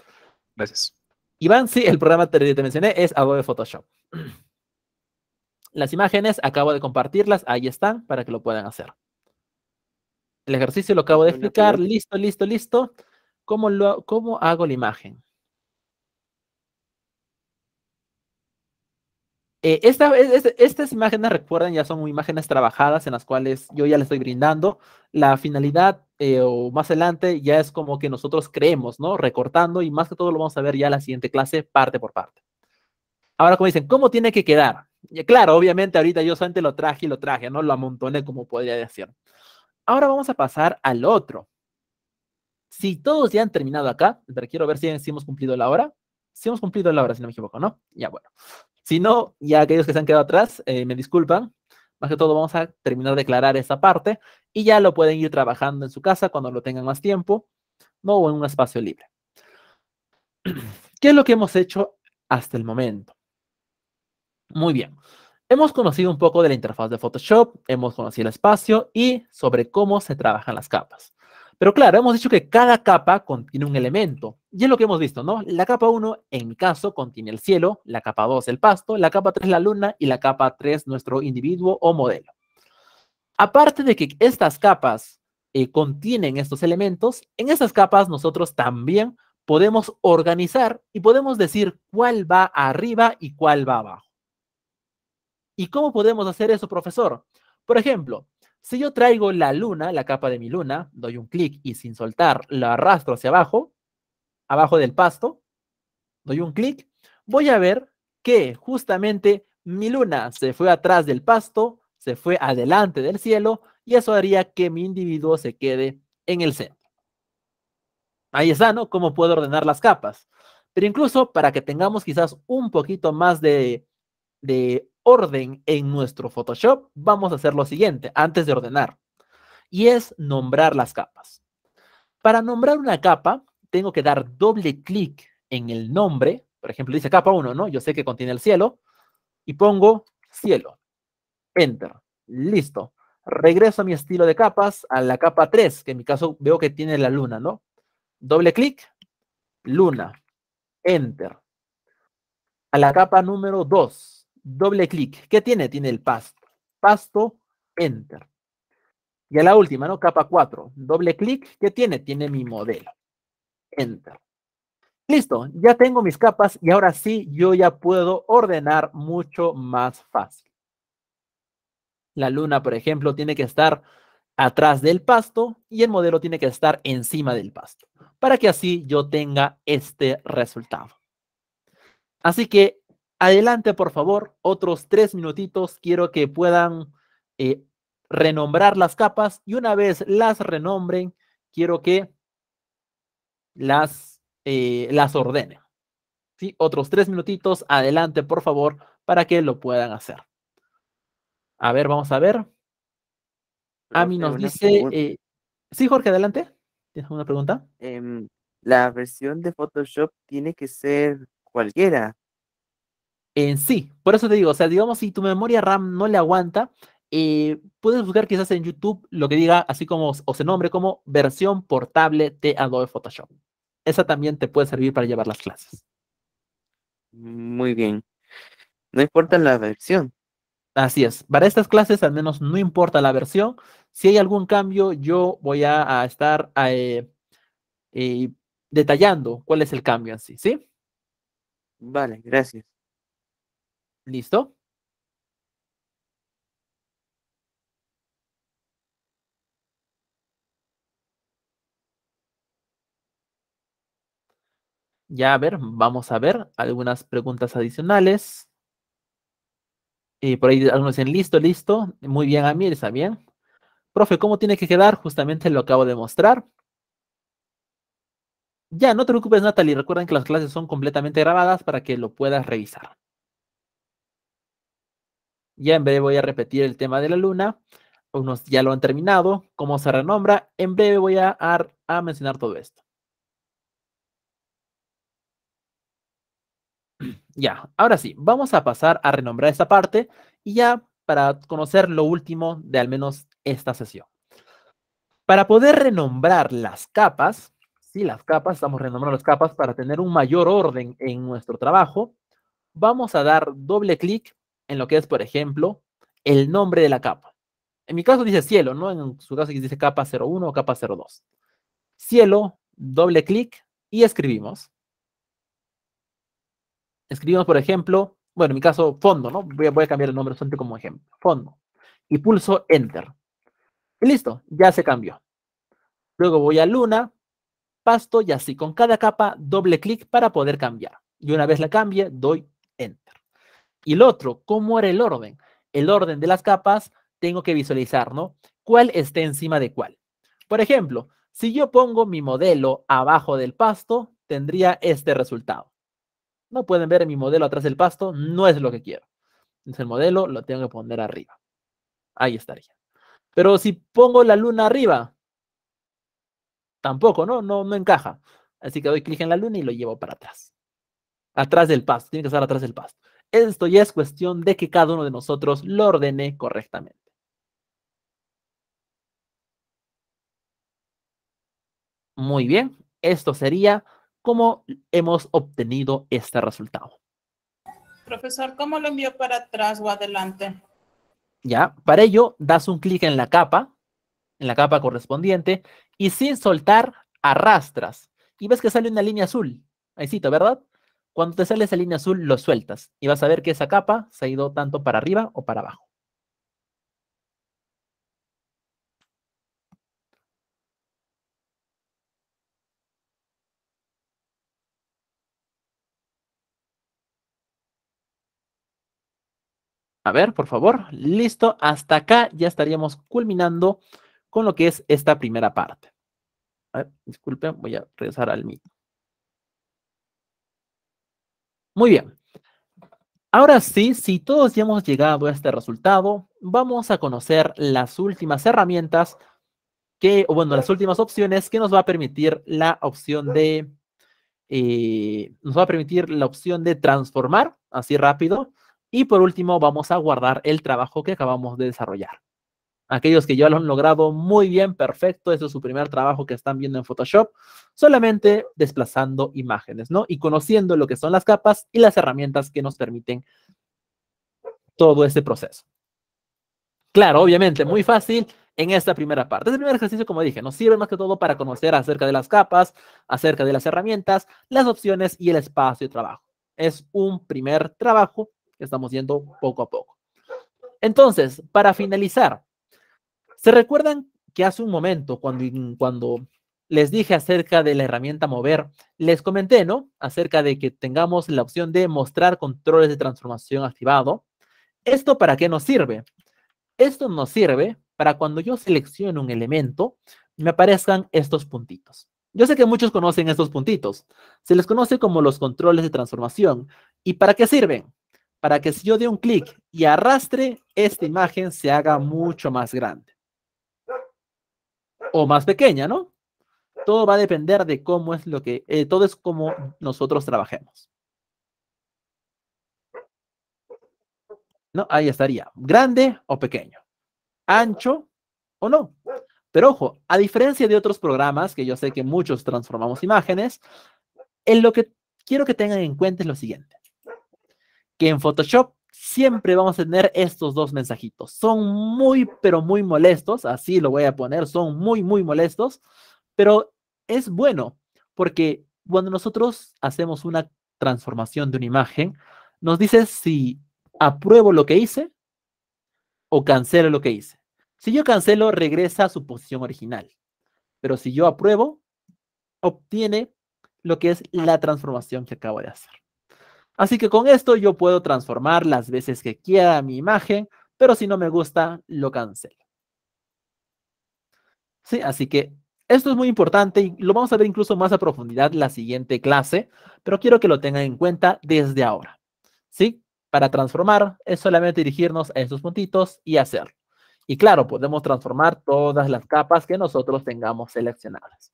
Gracias. Iván, sí, el programa que te mencioné es Adobe Photoshop. <clears throat> Las imágenes acabo de compartirlas, ahí están para que lo puedan hacer. El ejercicio lo acabo de explicar, listo, listo, listo. ¿Cómo, lo, cómo hago la imagen? Eh, estas imágenes, recuerden, ya son imágenes trabajadas en las cuales yo ya les estoy brindando. La finalidad eh, o más adelante ya es como que nosotros creemos, ¿no? Recortando y más que todo lo vamos a ver ya en la siguiente clase, parte por parte. Ahora, como dicen, ¿cómo tiene que quedar? claro, obviamente ahorita yo solamente lo traje y lo traje, ¿no? Lo amontoné, como podría decir. Ahora vamos a pasar al otro. Si todos ya han terminado acá, pero quiero ver si, si hemos cumplido la hora. Si hemos cumplido la hora, si no me equivoco, ¿no? Ya, bueno. Si no, ya aquellos que se han quedado atrás, eh, me disculpan. Más que todo, vamos a terminar de aclarar esa parte y ya lo pueden ir trabajando en su casa cuando lo tengan más tiempo, o en un espacio libre. <clears throat> ¿Qué es lo que hemos hecho hasta el momento? Muy bien. Hemos conocido un poco de la interfaz de Photoshop, hemos conocido el espacio y sobre cómo se trabajan las capas. Pero claro, hemos dicho que cada capa contiene un elemento. Y es lo que hemos visto, ¿no? La capa 1, en mi caso, contiene el cielo, la capa 2, el pasto, la capa 3, la luna, y la capa 3, nuestro individuo o modelo. Aparte de que estas capas eh, contienen estos elementos, en esas capas nosotros también podemos organizar y podemos decir cuál va arriba y cuál va abajo. ¿Y cómo podemos hacer eso, profesor? Por ejemplo, si yo traigo la luna, la capa de mi luna, doy un clic y sin soltar la arrastro hacia abajo, abajo del pasto, doy un clic, voy a ver que justamente mi luna se fue atrás del pasto, se fue adelante del cielo y eso haría que mi individuo se quede en el centro. Ahí está, ¿no? Cómo puedo ordenar las capas. Pero incluso para que tengamos quizás un poquito más de, de orden en nuestro Photoshop, vamos a hacer lo siguiente antes de ordenar. Y es nombrar las capas. Para nombrar una capa, tengo que dar doble clic en el nombre. Por ejemplo, dice capa 1, ¿no? Yo sé que contiene el cielo. Y pongo cielo. Enter. Listo. Regreso a mi estilo de capas, a la capa 3, que en mi caso veo que tiene la luna, ¿no? Doble clic, luna. Enter. A la capa número 2 doble clic. ¿Qué tiene? Tiene el pasto. Pasto, enter. Y a la última, ¿no? Capa 4. Doble clic. ¿Qué tiene? Tiene mi modelo. Enter. Listo, ya tengo mis capas y ahora sí yo ya puedo ordenar mucho más fácil. La luna, por ejemplo, tiene que estar atrás del pasto y el modelo tiene que estar encima del pasto para que así yo tenga este resultado. Así que Adelante, por favor, otros tres minutitos. Quiero que puedan eh, renombrar las capas y una vez las renombren, quiero que las, eh, las ordenen. ¿Sí? Otros tres minutitos. Adelante, por favor, para que lo puedan hacer. A ver, vamos a ver. mí nos dice. Eh, sí, Jorge, adelante. ¿Tienes alguna pregunta? Em, la versión de Photoshop tiene que ser cualquiera, en sí. Por eso te digo, o sea, digamos, si tu memoria RAM no le aguanta, eh, puedes buscar quizás en YouTube lo que diga, así como, o se nombre como versión portable de Adobe Photoshop. Esa también te puede servir para llevar las clases. Muy bien. No importa la versión. Así es. Para estas clases, al menos no importa la versión. Si hay algún cambio, yo voy a, estar eh, eh, detallando cuál es el cambio en ¿sí? Vale, gracias. ¿Listo? Ya a ver, vamos a ver algunas preguntas adicionales. Y eh, por ahí algunos dicen, listo, listo. Muy bien, Amir, está bien. Profe, ¿cómo tiene que quedar? Justamente lo acabo de mostrar. Ya, no te preocupes, Natalie. Recuerden que las clases son completamente grabadas para que lo puedas revisar. Ya en breve voy a repetir el tema de la luna. Unos ya lo han terminado, cómo se renombra. En breve voy a, a mencionar todo esto. <clears throat> Ya, ahora sí, vamos a pasar a renombrar esta parte y ya para conocer lo último de al menos esta sesión. Para poder renombrar las capas, sí, las capas, estamos renombrando las capas para tener un mayor orden en nuestro trabajo, vamos a dar doble clic en lo que es, por ejemplo, el nombre de la capa. En mi caso dice cielo, ¿no? En su caso dice capa 01 o capa 02. Cielo, doble clic y escribimos. Escribimos, por ejemplo, bueno, en mi caso, fondo, ¿no? Voy a, cambiar el nombre fondo como ejemplo. Fondo. Y pulso Enter. Y listo, ya se cambió. Luego voy a Luna, Pasto y así. Con cada capa, doble clic para poder cambiar. Y una vez la cambie, doy Enter. Y el otro, ¿cómo era el orden? El orden de las capas tengo que visualizar, ¿no? ¿Cuál está encima de cuál? Por ejemplo, si yo pongo mi modelo abajo del pasto, tendría este resultado. No pueden ver mi modelo atrás del pasto, no es lo que quiero. Entonces el modelo lo tengo que poner arriba. Ahí estaría. Pero si pongo la luna arriba, tampoco, ¿no? No, no encaja. Así que doy clic en la luna y lo llevo para atrás. Atrás del pasto, tiene que estar atrás del pasto. Esto ya es cuestión de que cada uno de nosotros lo ordene correctamente. Muy bien, esto sería cómo hemos obtenido este resultado. Profesor, ¿cómo lo envío para atrás o adelante? Ya, para ello das un clic en la capa, en la capa correspondiente, y sin soltar arrastras. Y ves que sale una línea azul. Ahí cito, ¿verdad? Cuando te sale esa línea azul, lo sueltas y vas a ver que esa capa se ha ido tanto para arriba o para abajo. A ver, por favor, listo. Hasta acá ya estaríamos culminando con lo que es esta primera parte. A ver, disculpen, voy a regresar al mito. Muy bien. Ahora sí, si todos ya hemos llegado a este resultado, vamos a conocer las últimas herramientas que, o bueno, las últimas opciones que nos va a permitir la opción de, eh, nos va a permitir la opción de transformar, así rápido. Y por último, vamos a guardar el trabajo que acabamos de desarrollar aquellos que ya lo han logrado muy bien, perfecto, ese es su primer trabajo que están viendo en Photoshop, solamente desplazando imágenes, ¿no? Y conociendo lo que son las capas y las herramientas que nos permiten todo este proceso. Claro, obviamente, muy fácil en esta primera parte. Este primer ejercicio, como dije, nos sirve más que todo para conocer acerca de las capas, acerca de las herramientas, las opciones y el espacio de trabajo. Es un primer trabajo que estamos yendo poco a poco. Entonces, para finalizar, ¿Se recuerdan que hace un momento, cuando, les dije acerca de la herramienta Mover, les comenté, ¿no? Acerca de que tengamos la opción de mostrar controles de transformación activado. ¿Esto para qué nos sirve? Esto nos sirve para cuando yo selecciono un elemento, me aparezcan estos puntitos. Yo sé que muchos conocen estos puntitos. Se les conoce como los controles de transformación. ¿Y para qué sirven? Para que si yo dé un clic y arrastre, esta imagen se haga mucho más grande o más pequeña, ¿no? Todo va a depender de cómo es lo que, eh, todo es como nosotros trabajemos. ¿No? Ahí estaría, grande o pequeño, ancho o no. Pero ojo, a diferencia de otros programas, que yo sé que muchos transformamos imágenes, en lo que quiero que tengan en cuenta es lo siguiente, que en Photoshop siempre vamos a tener estos dos mensajitos. Son muy, pero muy molestos, así lo voy a poner, son muy, muy molestos, pero es bueno porque cuando nosotros hacemos una transformación de una imagen, nos dice si apruebo lo que hice o cancelo lo que hice. Si yo cancelo, regresa a su posición original. Pero si yo apruebo, obtiene lo que es la transformación que acabo de hacer. Así que con esto yo puedo transformar las veces que quiera mi imagen, pero si no me gusta, lo cancelo. Sí, así que esto es muy importante y lo vamos a ver incluso más a profundidad la siguiente clase, pero quiero que lo tengan en cuenta desde ahora. ¿Sí? Para transformar es solamente dirigirnos a estos puntitos y hacerlo. Y claro, podemos transformar todas las capas que nosotros tengamos seleccionadas.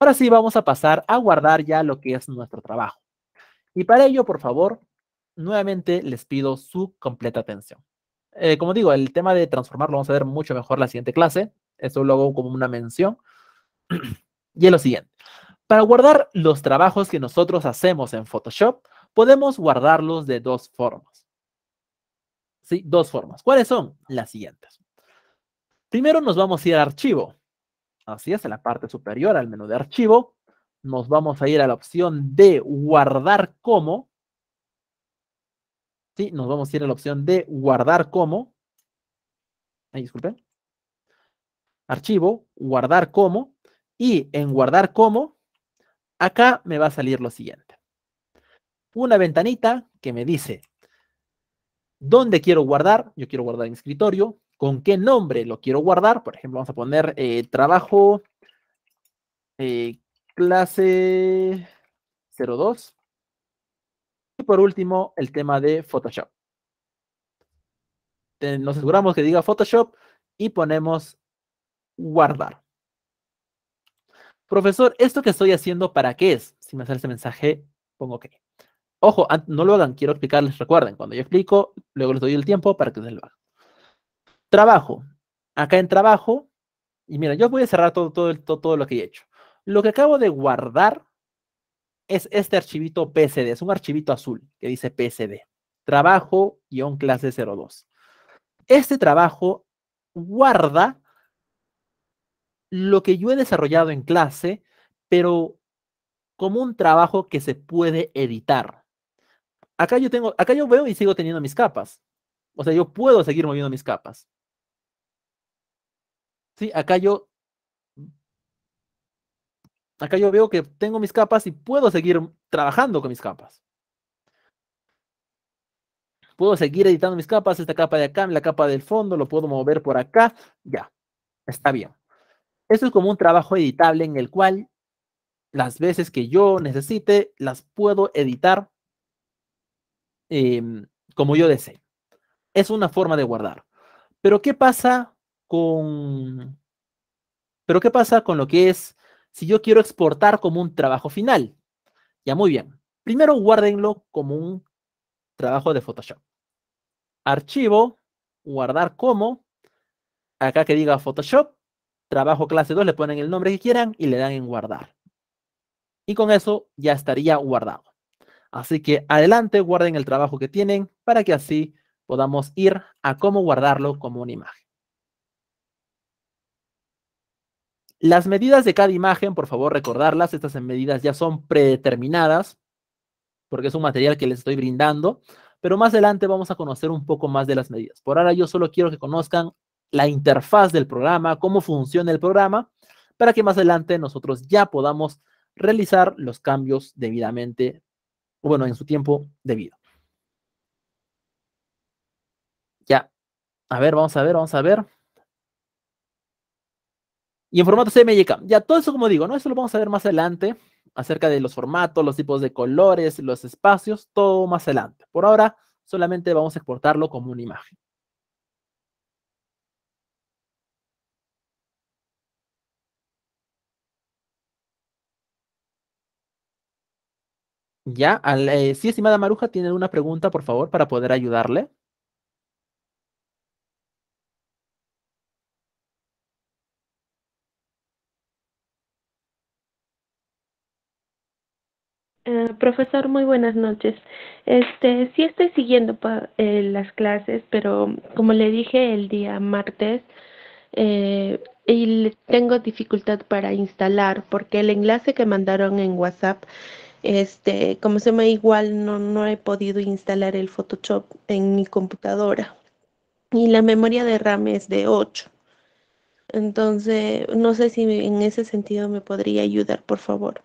Ahora sí, vamos a pasar a guardar ya lo que es nuestro trabajo. Y para ello, por favor, nuevamente les pido su completa atención. Eh, como digo, el tema de transformar lo vamos a ver mucho mejor la siguiente clase. Eso lo hago como una mención. <clears throat> y es lo siguiente. Para guardar los trabajos que nosotros hacemos en Photoshop, podemos guardarlos de dos formas. Sí, dos formas. ¿Cuáles son? Las siguientes. Primero nos vamos a ir a archivo. Así es, en la parte superior al menú de archivo nos vamos a ir a la opción de guardar como. Sí, nos vamos a ir a la opción de guardar como. Ahí, disculpen. Archivo, guardar como. Y en guardar como, acá me va a salir lo siguiente. Una ventanita que me dice dónde quiero guardar. Yo quiero guardar en escritorio. ¿Con qué nombre lo quiero guardar? Por ejemplo, vamos a poner eh, trabajo eh, clase 02. Y por último, el tema de Photoshop. Nos aseguramos que diga Photoshop y ponemos guardar. Profesor, ¿esto que estoy haciendo para qué es? Si me sale ese mensaje, pongo OK. Ojo, no lo hagan, quiero explicarles, recuerden, cuando yo explico, luego les doy el tiempo para que ustedes lo hagan. Trabajo. Acá en trabajo, y mira, yo voy a cerrar todo, todo, todo, todo lo que he hecho. Lo que acabo de guardar es este archivito PSD, es un archivito azul que dice PSD, trabajo-clase 02. Este trabajo guarda lo que yo he desarrollado en clase, pero como un trabajo que se puede editar. Acá yo tengo, acá yo veo y sigo teniendo mis capas. O sea, yo puedo seguir moviendo mis capas. Sí, acá yo Acá yo veo que tengo mis capas y puedo seguir trabajando con mis capas. Puedo seguir editando mis capas, esta capa de acá, la capa del fondo, lo puedo mover por acá, ya, está bien. Esto es como un trabajo editable en el cual las veces que yo necesite las puedo editar em, como yo desee. Es una forma de guardar. Pero ¿qué pasa con... Pero ¿qué pasa con lo que es si yo quiero exportar como un trabajo final. Ya, muy bien. Primero guárdenlo como un trabajo de Photoshop. Archivo, guardar como. Acá que diga Photoshop, trabajo clase 2, le ponen el nombre que quieran y le dan en guardar. Y con eso ya estaría guardado. Así que adelante, guarden el trabajo que tienen para que así podamos ir a cómo guardarlo como una imagen. Las medidas de cada imagen, por favor recordarlas, estas medidas ya son predeterminadas porque es un material que les estoy brindando, pero más adelante vamos a conocer un poco más de las medidas. Por ahora yo solo quiero que conozcan la interfaz del programa, cómo funciona el programa, para que más adelante nosotros ya podamos realizar los cambios debidamente, bueno, en su tiempo debido. Ya. A ver, vamos a ver, vamos a ver. Y en formato CMYK. Ya todo eso, como digo, ¿no? Eso lo vamos a ver más adelante acerca de los formatos, los tipos de colores, los espacios, todo más adelante. Por ahora, solamente vamos a exportarlo como una imagen. Ya, eh, sí estimada Maruja tiene una pregunta, por favor, para poder ayudarle. profesor, muy buenas noches. Este, sí estoy siguiendo eh, las clases, pero como le dije el día martes, eh, y tengo dificultad para instalar porque el enlace que mandaron en WhatsApp, este, como se me igual no, no he podido instalar el Photoshop en mi computadora y la memoria de RAM es de 8. Entonces, no sé si en ese sentido me podría ayudar, por favor.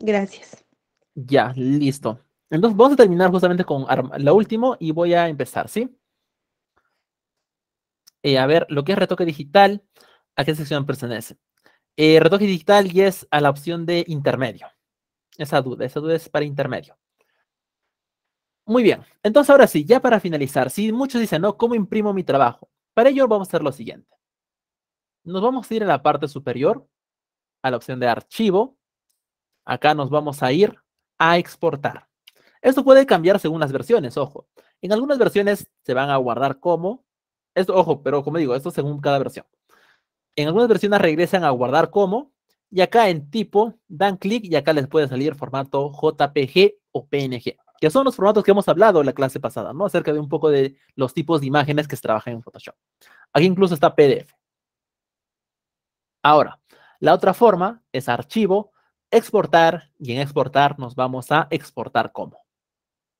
Gracias. Ya, listo. Entonces vamos a terminar justamente con lo último y voy a empezar, ¿sí? Eh, a ver, lo que es retoque digital, ¿a qué sección pertenece? Eh, retoque digital y es a la opción de intermedio. Esa duda, esa duda es para intermedio. Muy bien, entonces ahora sí, ya para finalizar, si muchos dicen, no, ¿cómo imprimo mi trabajo? Para ello vamos a hacer lo siguiente. Nos vamos a ir a la parte superior, a la opción de archivo. Acá nos vamos a ir a exportar. Esto puede cambiar según las versiones, ojo. En algunas versiones se van a guardar como, esto, ojo, pero como digo, esto según cada versión. En algunas versiones regresan a guardar como, y acá en tipo dan clic y acá les puede salir formato JPG o PNG, que son los formatos que hemos hablado en la clase pasada, ¿no? Acerca de un poco de los tipos de imágenes que se trabajan en Photoshop. Aquí incluso está PDF. Ahora, la otra forma es archivo, exportar y en exportar nos vamos a exportar como.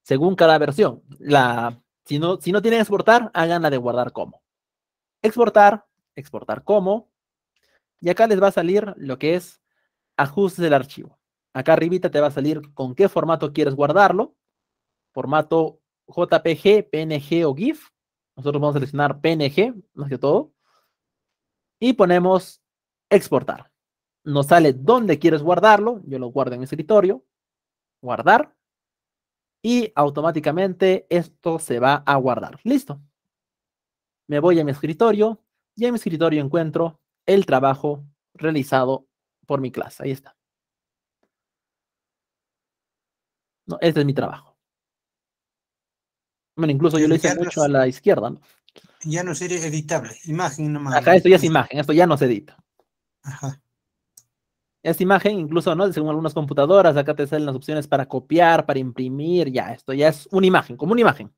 Según cada versión, la, si, no, si no tienen exportar, hagan la de guardar como. Exportar, exportar como. Y acá les va a salir lo que es ajustes del archivo. Acá arribita te va a salir con qué formato quieres guardarlo. Formato JPG, PNG o GIF. Nosotros vamos a seleccionar PNG, más que todo. Y ponemos exportar nos sale dónde quieres guardarlo, yo lo guardo en mi escritorio, guardar, y automáticamente esto se va a guardar. Listo. Me voy a mi escritorio y en mi escritorio encuentro el trabajo realizado por mi clase. Ahí está. No, este es mi trabajo. Bueno, incluso yo lo hice mucho a la izquierda, Ya no sería editable, imagen nomás. Acá esto ya es imagen, esto ya no se edita. Ajá esta imagen, incluso, ¿no? Según algunas computadoras, acá te salen las opciones para copiar, para imprimir, ya, esto ya es una imagen, como una imagen.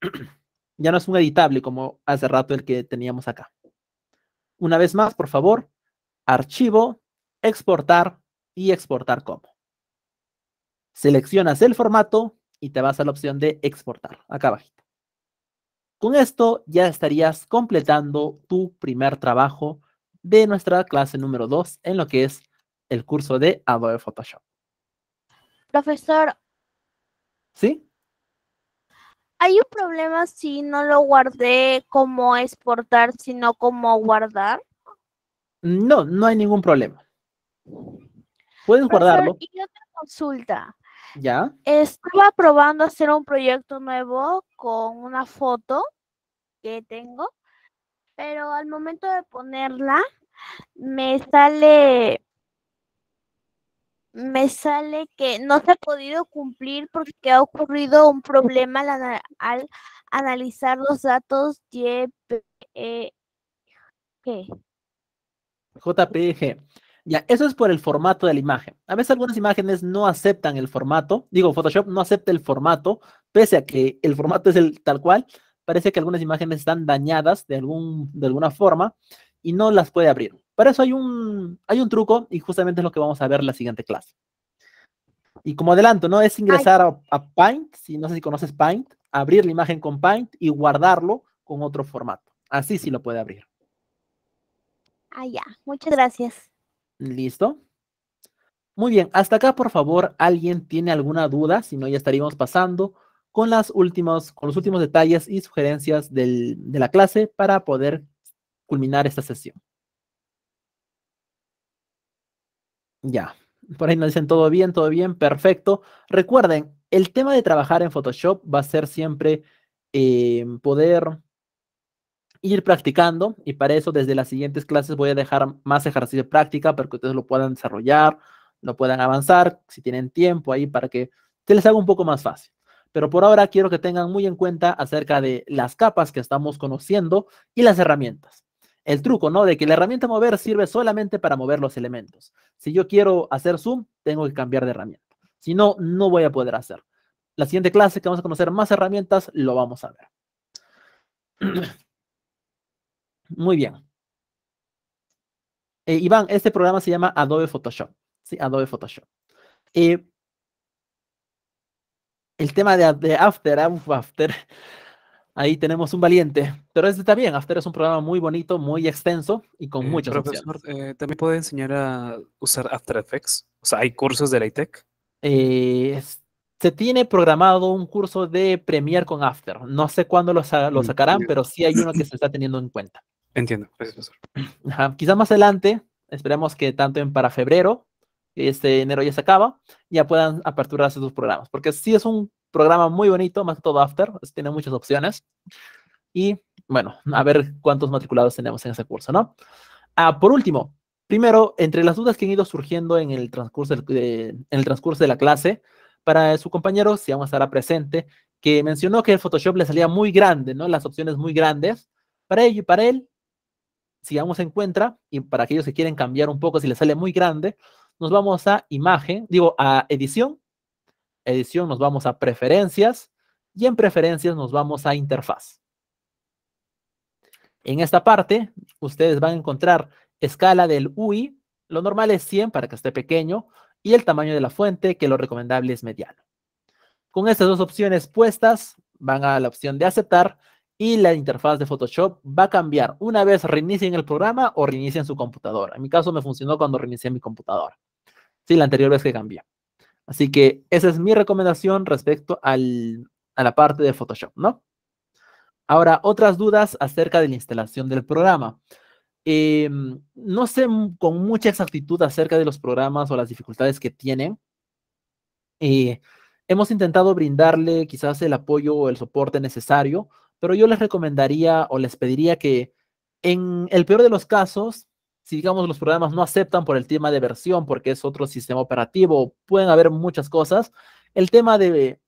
<clears throat> ya no es un editable como hace rato el que teníamos acá. Una vez más, por favor, archivo, exportar y exportar como. Seleccionas el formato y te vas a la opción de exportar, acá bajito. Con esto ya estarías completando tu primer trabajo de nuestra clase número 2 en lo que es el curso de Adobe Photoshop. Profesor. ¿Sí? Hay un problema si no lo guardé como exportar, sino como guardar. No, no hay ningún problema. Puedes guardarlo. Y otra consulta. ¿Ya? Estaba probando hacer un proyecto nuevo con una foto que tengo, pero al momento de ponerla me sale me sale que no se ha podido cumplir porque ha ocurrido un problema al, analizar los datos JPG. E, e JPG. Ya, eso es por el formato de la imagen. A veces algunas imágenes no aceptan el formato. Digo, Photoshop no acepta el formato, pese a que el formato es el tal cual. Parece que algunas imágenes están dañadas de, algún, de alguna forma y no las puede abrir. Para eso hay un, hay un truco y justamente es lo que vamos a ver en la siguiente clase. Y como adelanto, ¿no? Es ingresar a, Paint, si no sé si conoces Paint, abrir la imagen con Paint y guardarlo con otro formato. Así sí lo puede abrir. Ah, ya. Muchas gracias. Listo. Muy bien, hasta acá, por favor, ¿alguien tiene alguna duda? Si no, ya estaríamos pasando con, las últimas, con los últimos detalles y sugerencias de la clase para poder culminar esta sesión. Ya, por ahí nos dicen todo bien, todo bien, perfecto. Recuerden, el tema de trabajar en Photoshop va a ser siempre eh, poder ir practicando y para eso desde las siguientes clases voy a dejar más ejercicio de práctica para que ustedes lo puedan desarrollar, lo puedan avanzar, si tienen tiempo ahí para que se les haga un poco más fácil. Pero por ahora quiero que tengan muy en cuenta acerca de las capas que estamos conociendo y las herramientas el truco, ¿no? De que la herramienta mover sirve solamente para mover los elementos. Si yo quiero hacer zoom, tengo que cambiar de herramienta. Si no, no voy a poder hacer. La siguiente clase que vamos a conocer más herramientas, lo vamos a ver. <clears throat> Muy bien. Eh, Iván, este programa se llama Adobe Photoshop. Sí, Adobe Photoshop. Eh, el tema de, de After, After, Ahí tenemos un valiente. Pero este está bien, After es un programa muy bonito, muy extenso y con eh, muchos. profesor, eh, ¿también puede enseñar a usar After Effects? O sea, ¿hay cursos de la ITEC? Eh, se tiene programado un curso de Premiere con After. No sé cuándo lo, mm, sacarán, pero sí hay uno que <clears throat> se está teniendo en cuenta. Entiendo, gracias, profesor. Quizá más adelante, esperemos que tanto en para febrero, este enero ya se acaba, ya puedan aperturarse sus programas, porque sí es un programa muy bonito, más que todo After, tiene muchas opciones. Y bueno, a ver cuántos matriculados tenemos en ese curso, ¿no? Ah, por último, primero, entre las dudas que han ido surgiendo en el transcurso, de, transcurso de la clase, para su compañero, si vamos a estar presente, que mencionó que el Photoshop le salía muy grande, ¿no? Las opciones muy grandes. Para ello y para él, si vamos se encuentra, y para aquellos que quieren cambiar un poco, si le sale muy grande, nos vamos a imagen, digo, a edición, edición nos vamos a preferencias y en preferencias nos vamos a interfaz. En esta parte, ustedes van a encontrar escala del UI, lo normal es 100 para que esté pequeño, y el tamaño de la fuente, que lo recomendable es mediano. Con estas dos opciones puestas, van a la opción de aceptar y la interfaz de Photoshop va a cambiar una vez reinicien el programa o reinicien su computadora. En mi caso me funcionó cuando reinicié mi computadora. Sí, la anterior vez que cambié. Así que esa es mi recomendación respecto al, a la parte de Photoshop, ¿no? Ahora, otras dudas acerca de la instalación del programa. Em, no sé con mucha exactitud acerca de los programas o las dificultades que tienen. Eh, hemos intentado brindarle quizás el apoyo o el soporte necesario, pero yo les recomendaría o les pediría que en el peor de los casos si digamos los programas no aceptan por el tema de versión, porque es otro sistema operativo, pueden haber muchas cosas. El tema de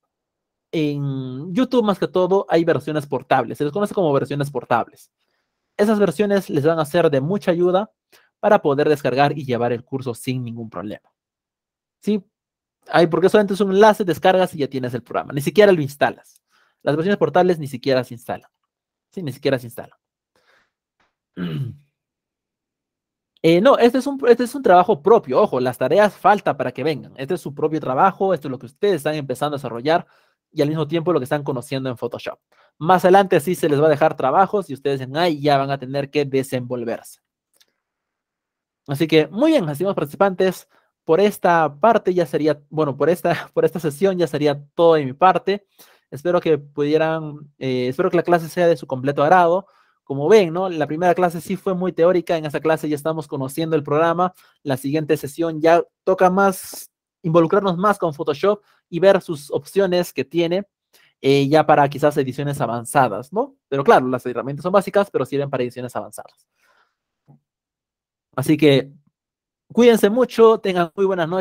en YouTube más que todo hay versiones portables, se les conoce como versiones portables. Esas versiones les van a ser de mucha ayuda para poder descargar y llevar el curso sin ningún problema. ¿Sí? porque solamente es un enlace, descargas y ya tienes el programa. Ni siquiera lo instalas. Las versiones portables ni siquiera se instalan. Sí, ni siquiera se instalan. <clears throat> Eh, no, este es, un, este es un trabajo propio, ojo, las tareas falta para que vengan. Este es su propio trabajo, esto es lo que ustedes están empezando a desarrollar y al mismo tiempo lo que están conociendo en Photoshop. Más adelante sí se les va a dejar trabajos y ustedes en ahí ya van a tener que desenvolverse. Así que muy bien, estimados participantes, por esta parte ya sería, bueno, por esta, <laughs> por esta sesión ya sería todo de mi parte. Espero que pudieran, eh, espero que la clase sea de su completo agrado. Como ven, ¿no? La primera clase sí fue muy teórica, en esa clase ya estamos conociendo el programa, la siguiente sesión ya toca más, involucrarnos más con Photoshop y ver sus opciones que tiene eh, ya para quizás ediciones avanzadas, ¿no? Pero claro, las herramientas son básicas, pero sirven para ediciones avanzadas. Así que cuídense mucho, tengan muy buenas noches.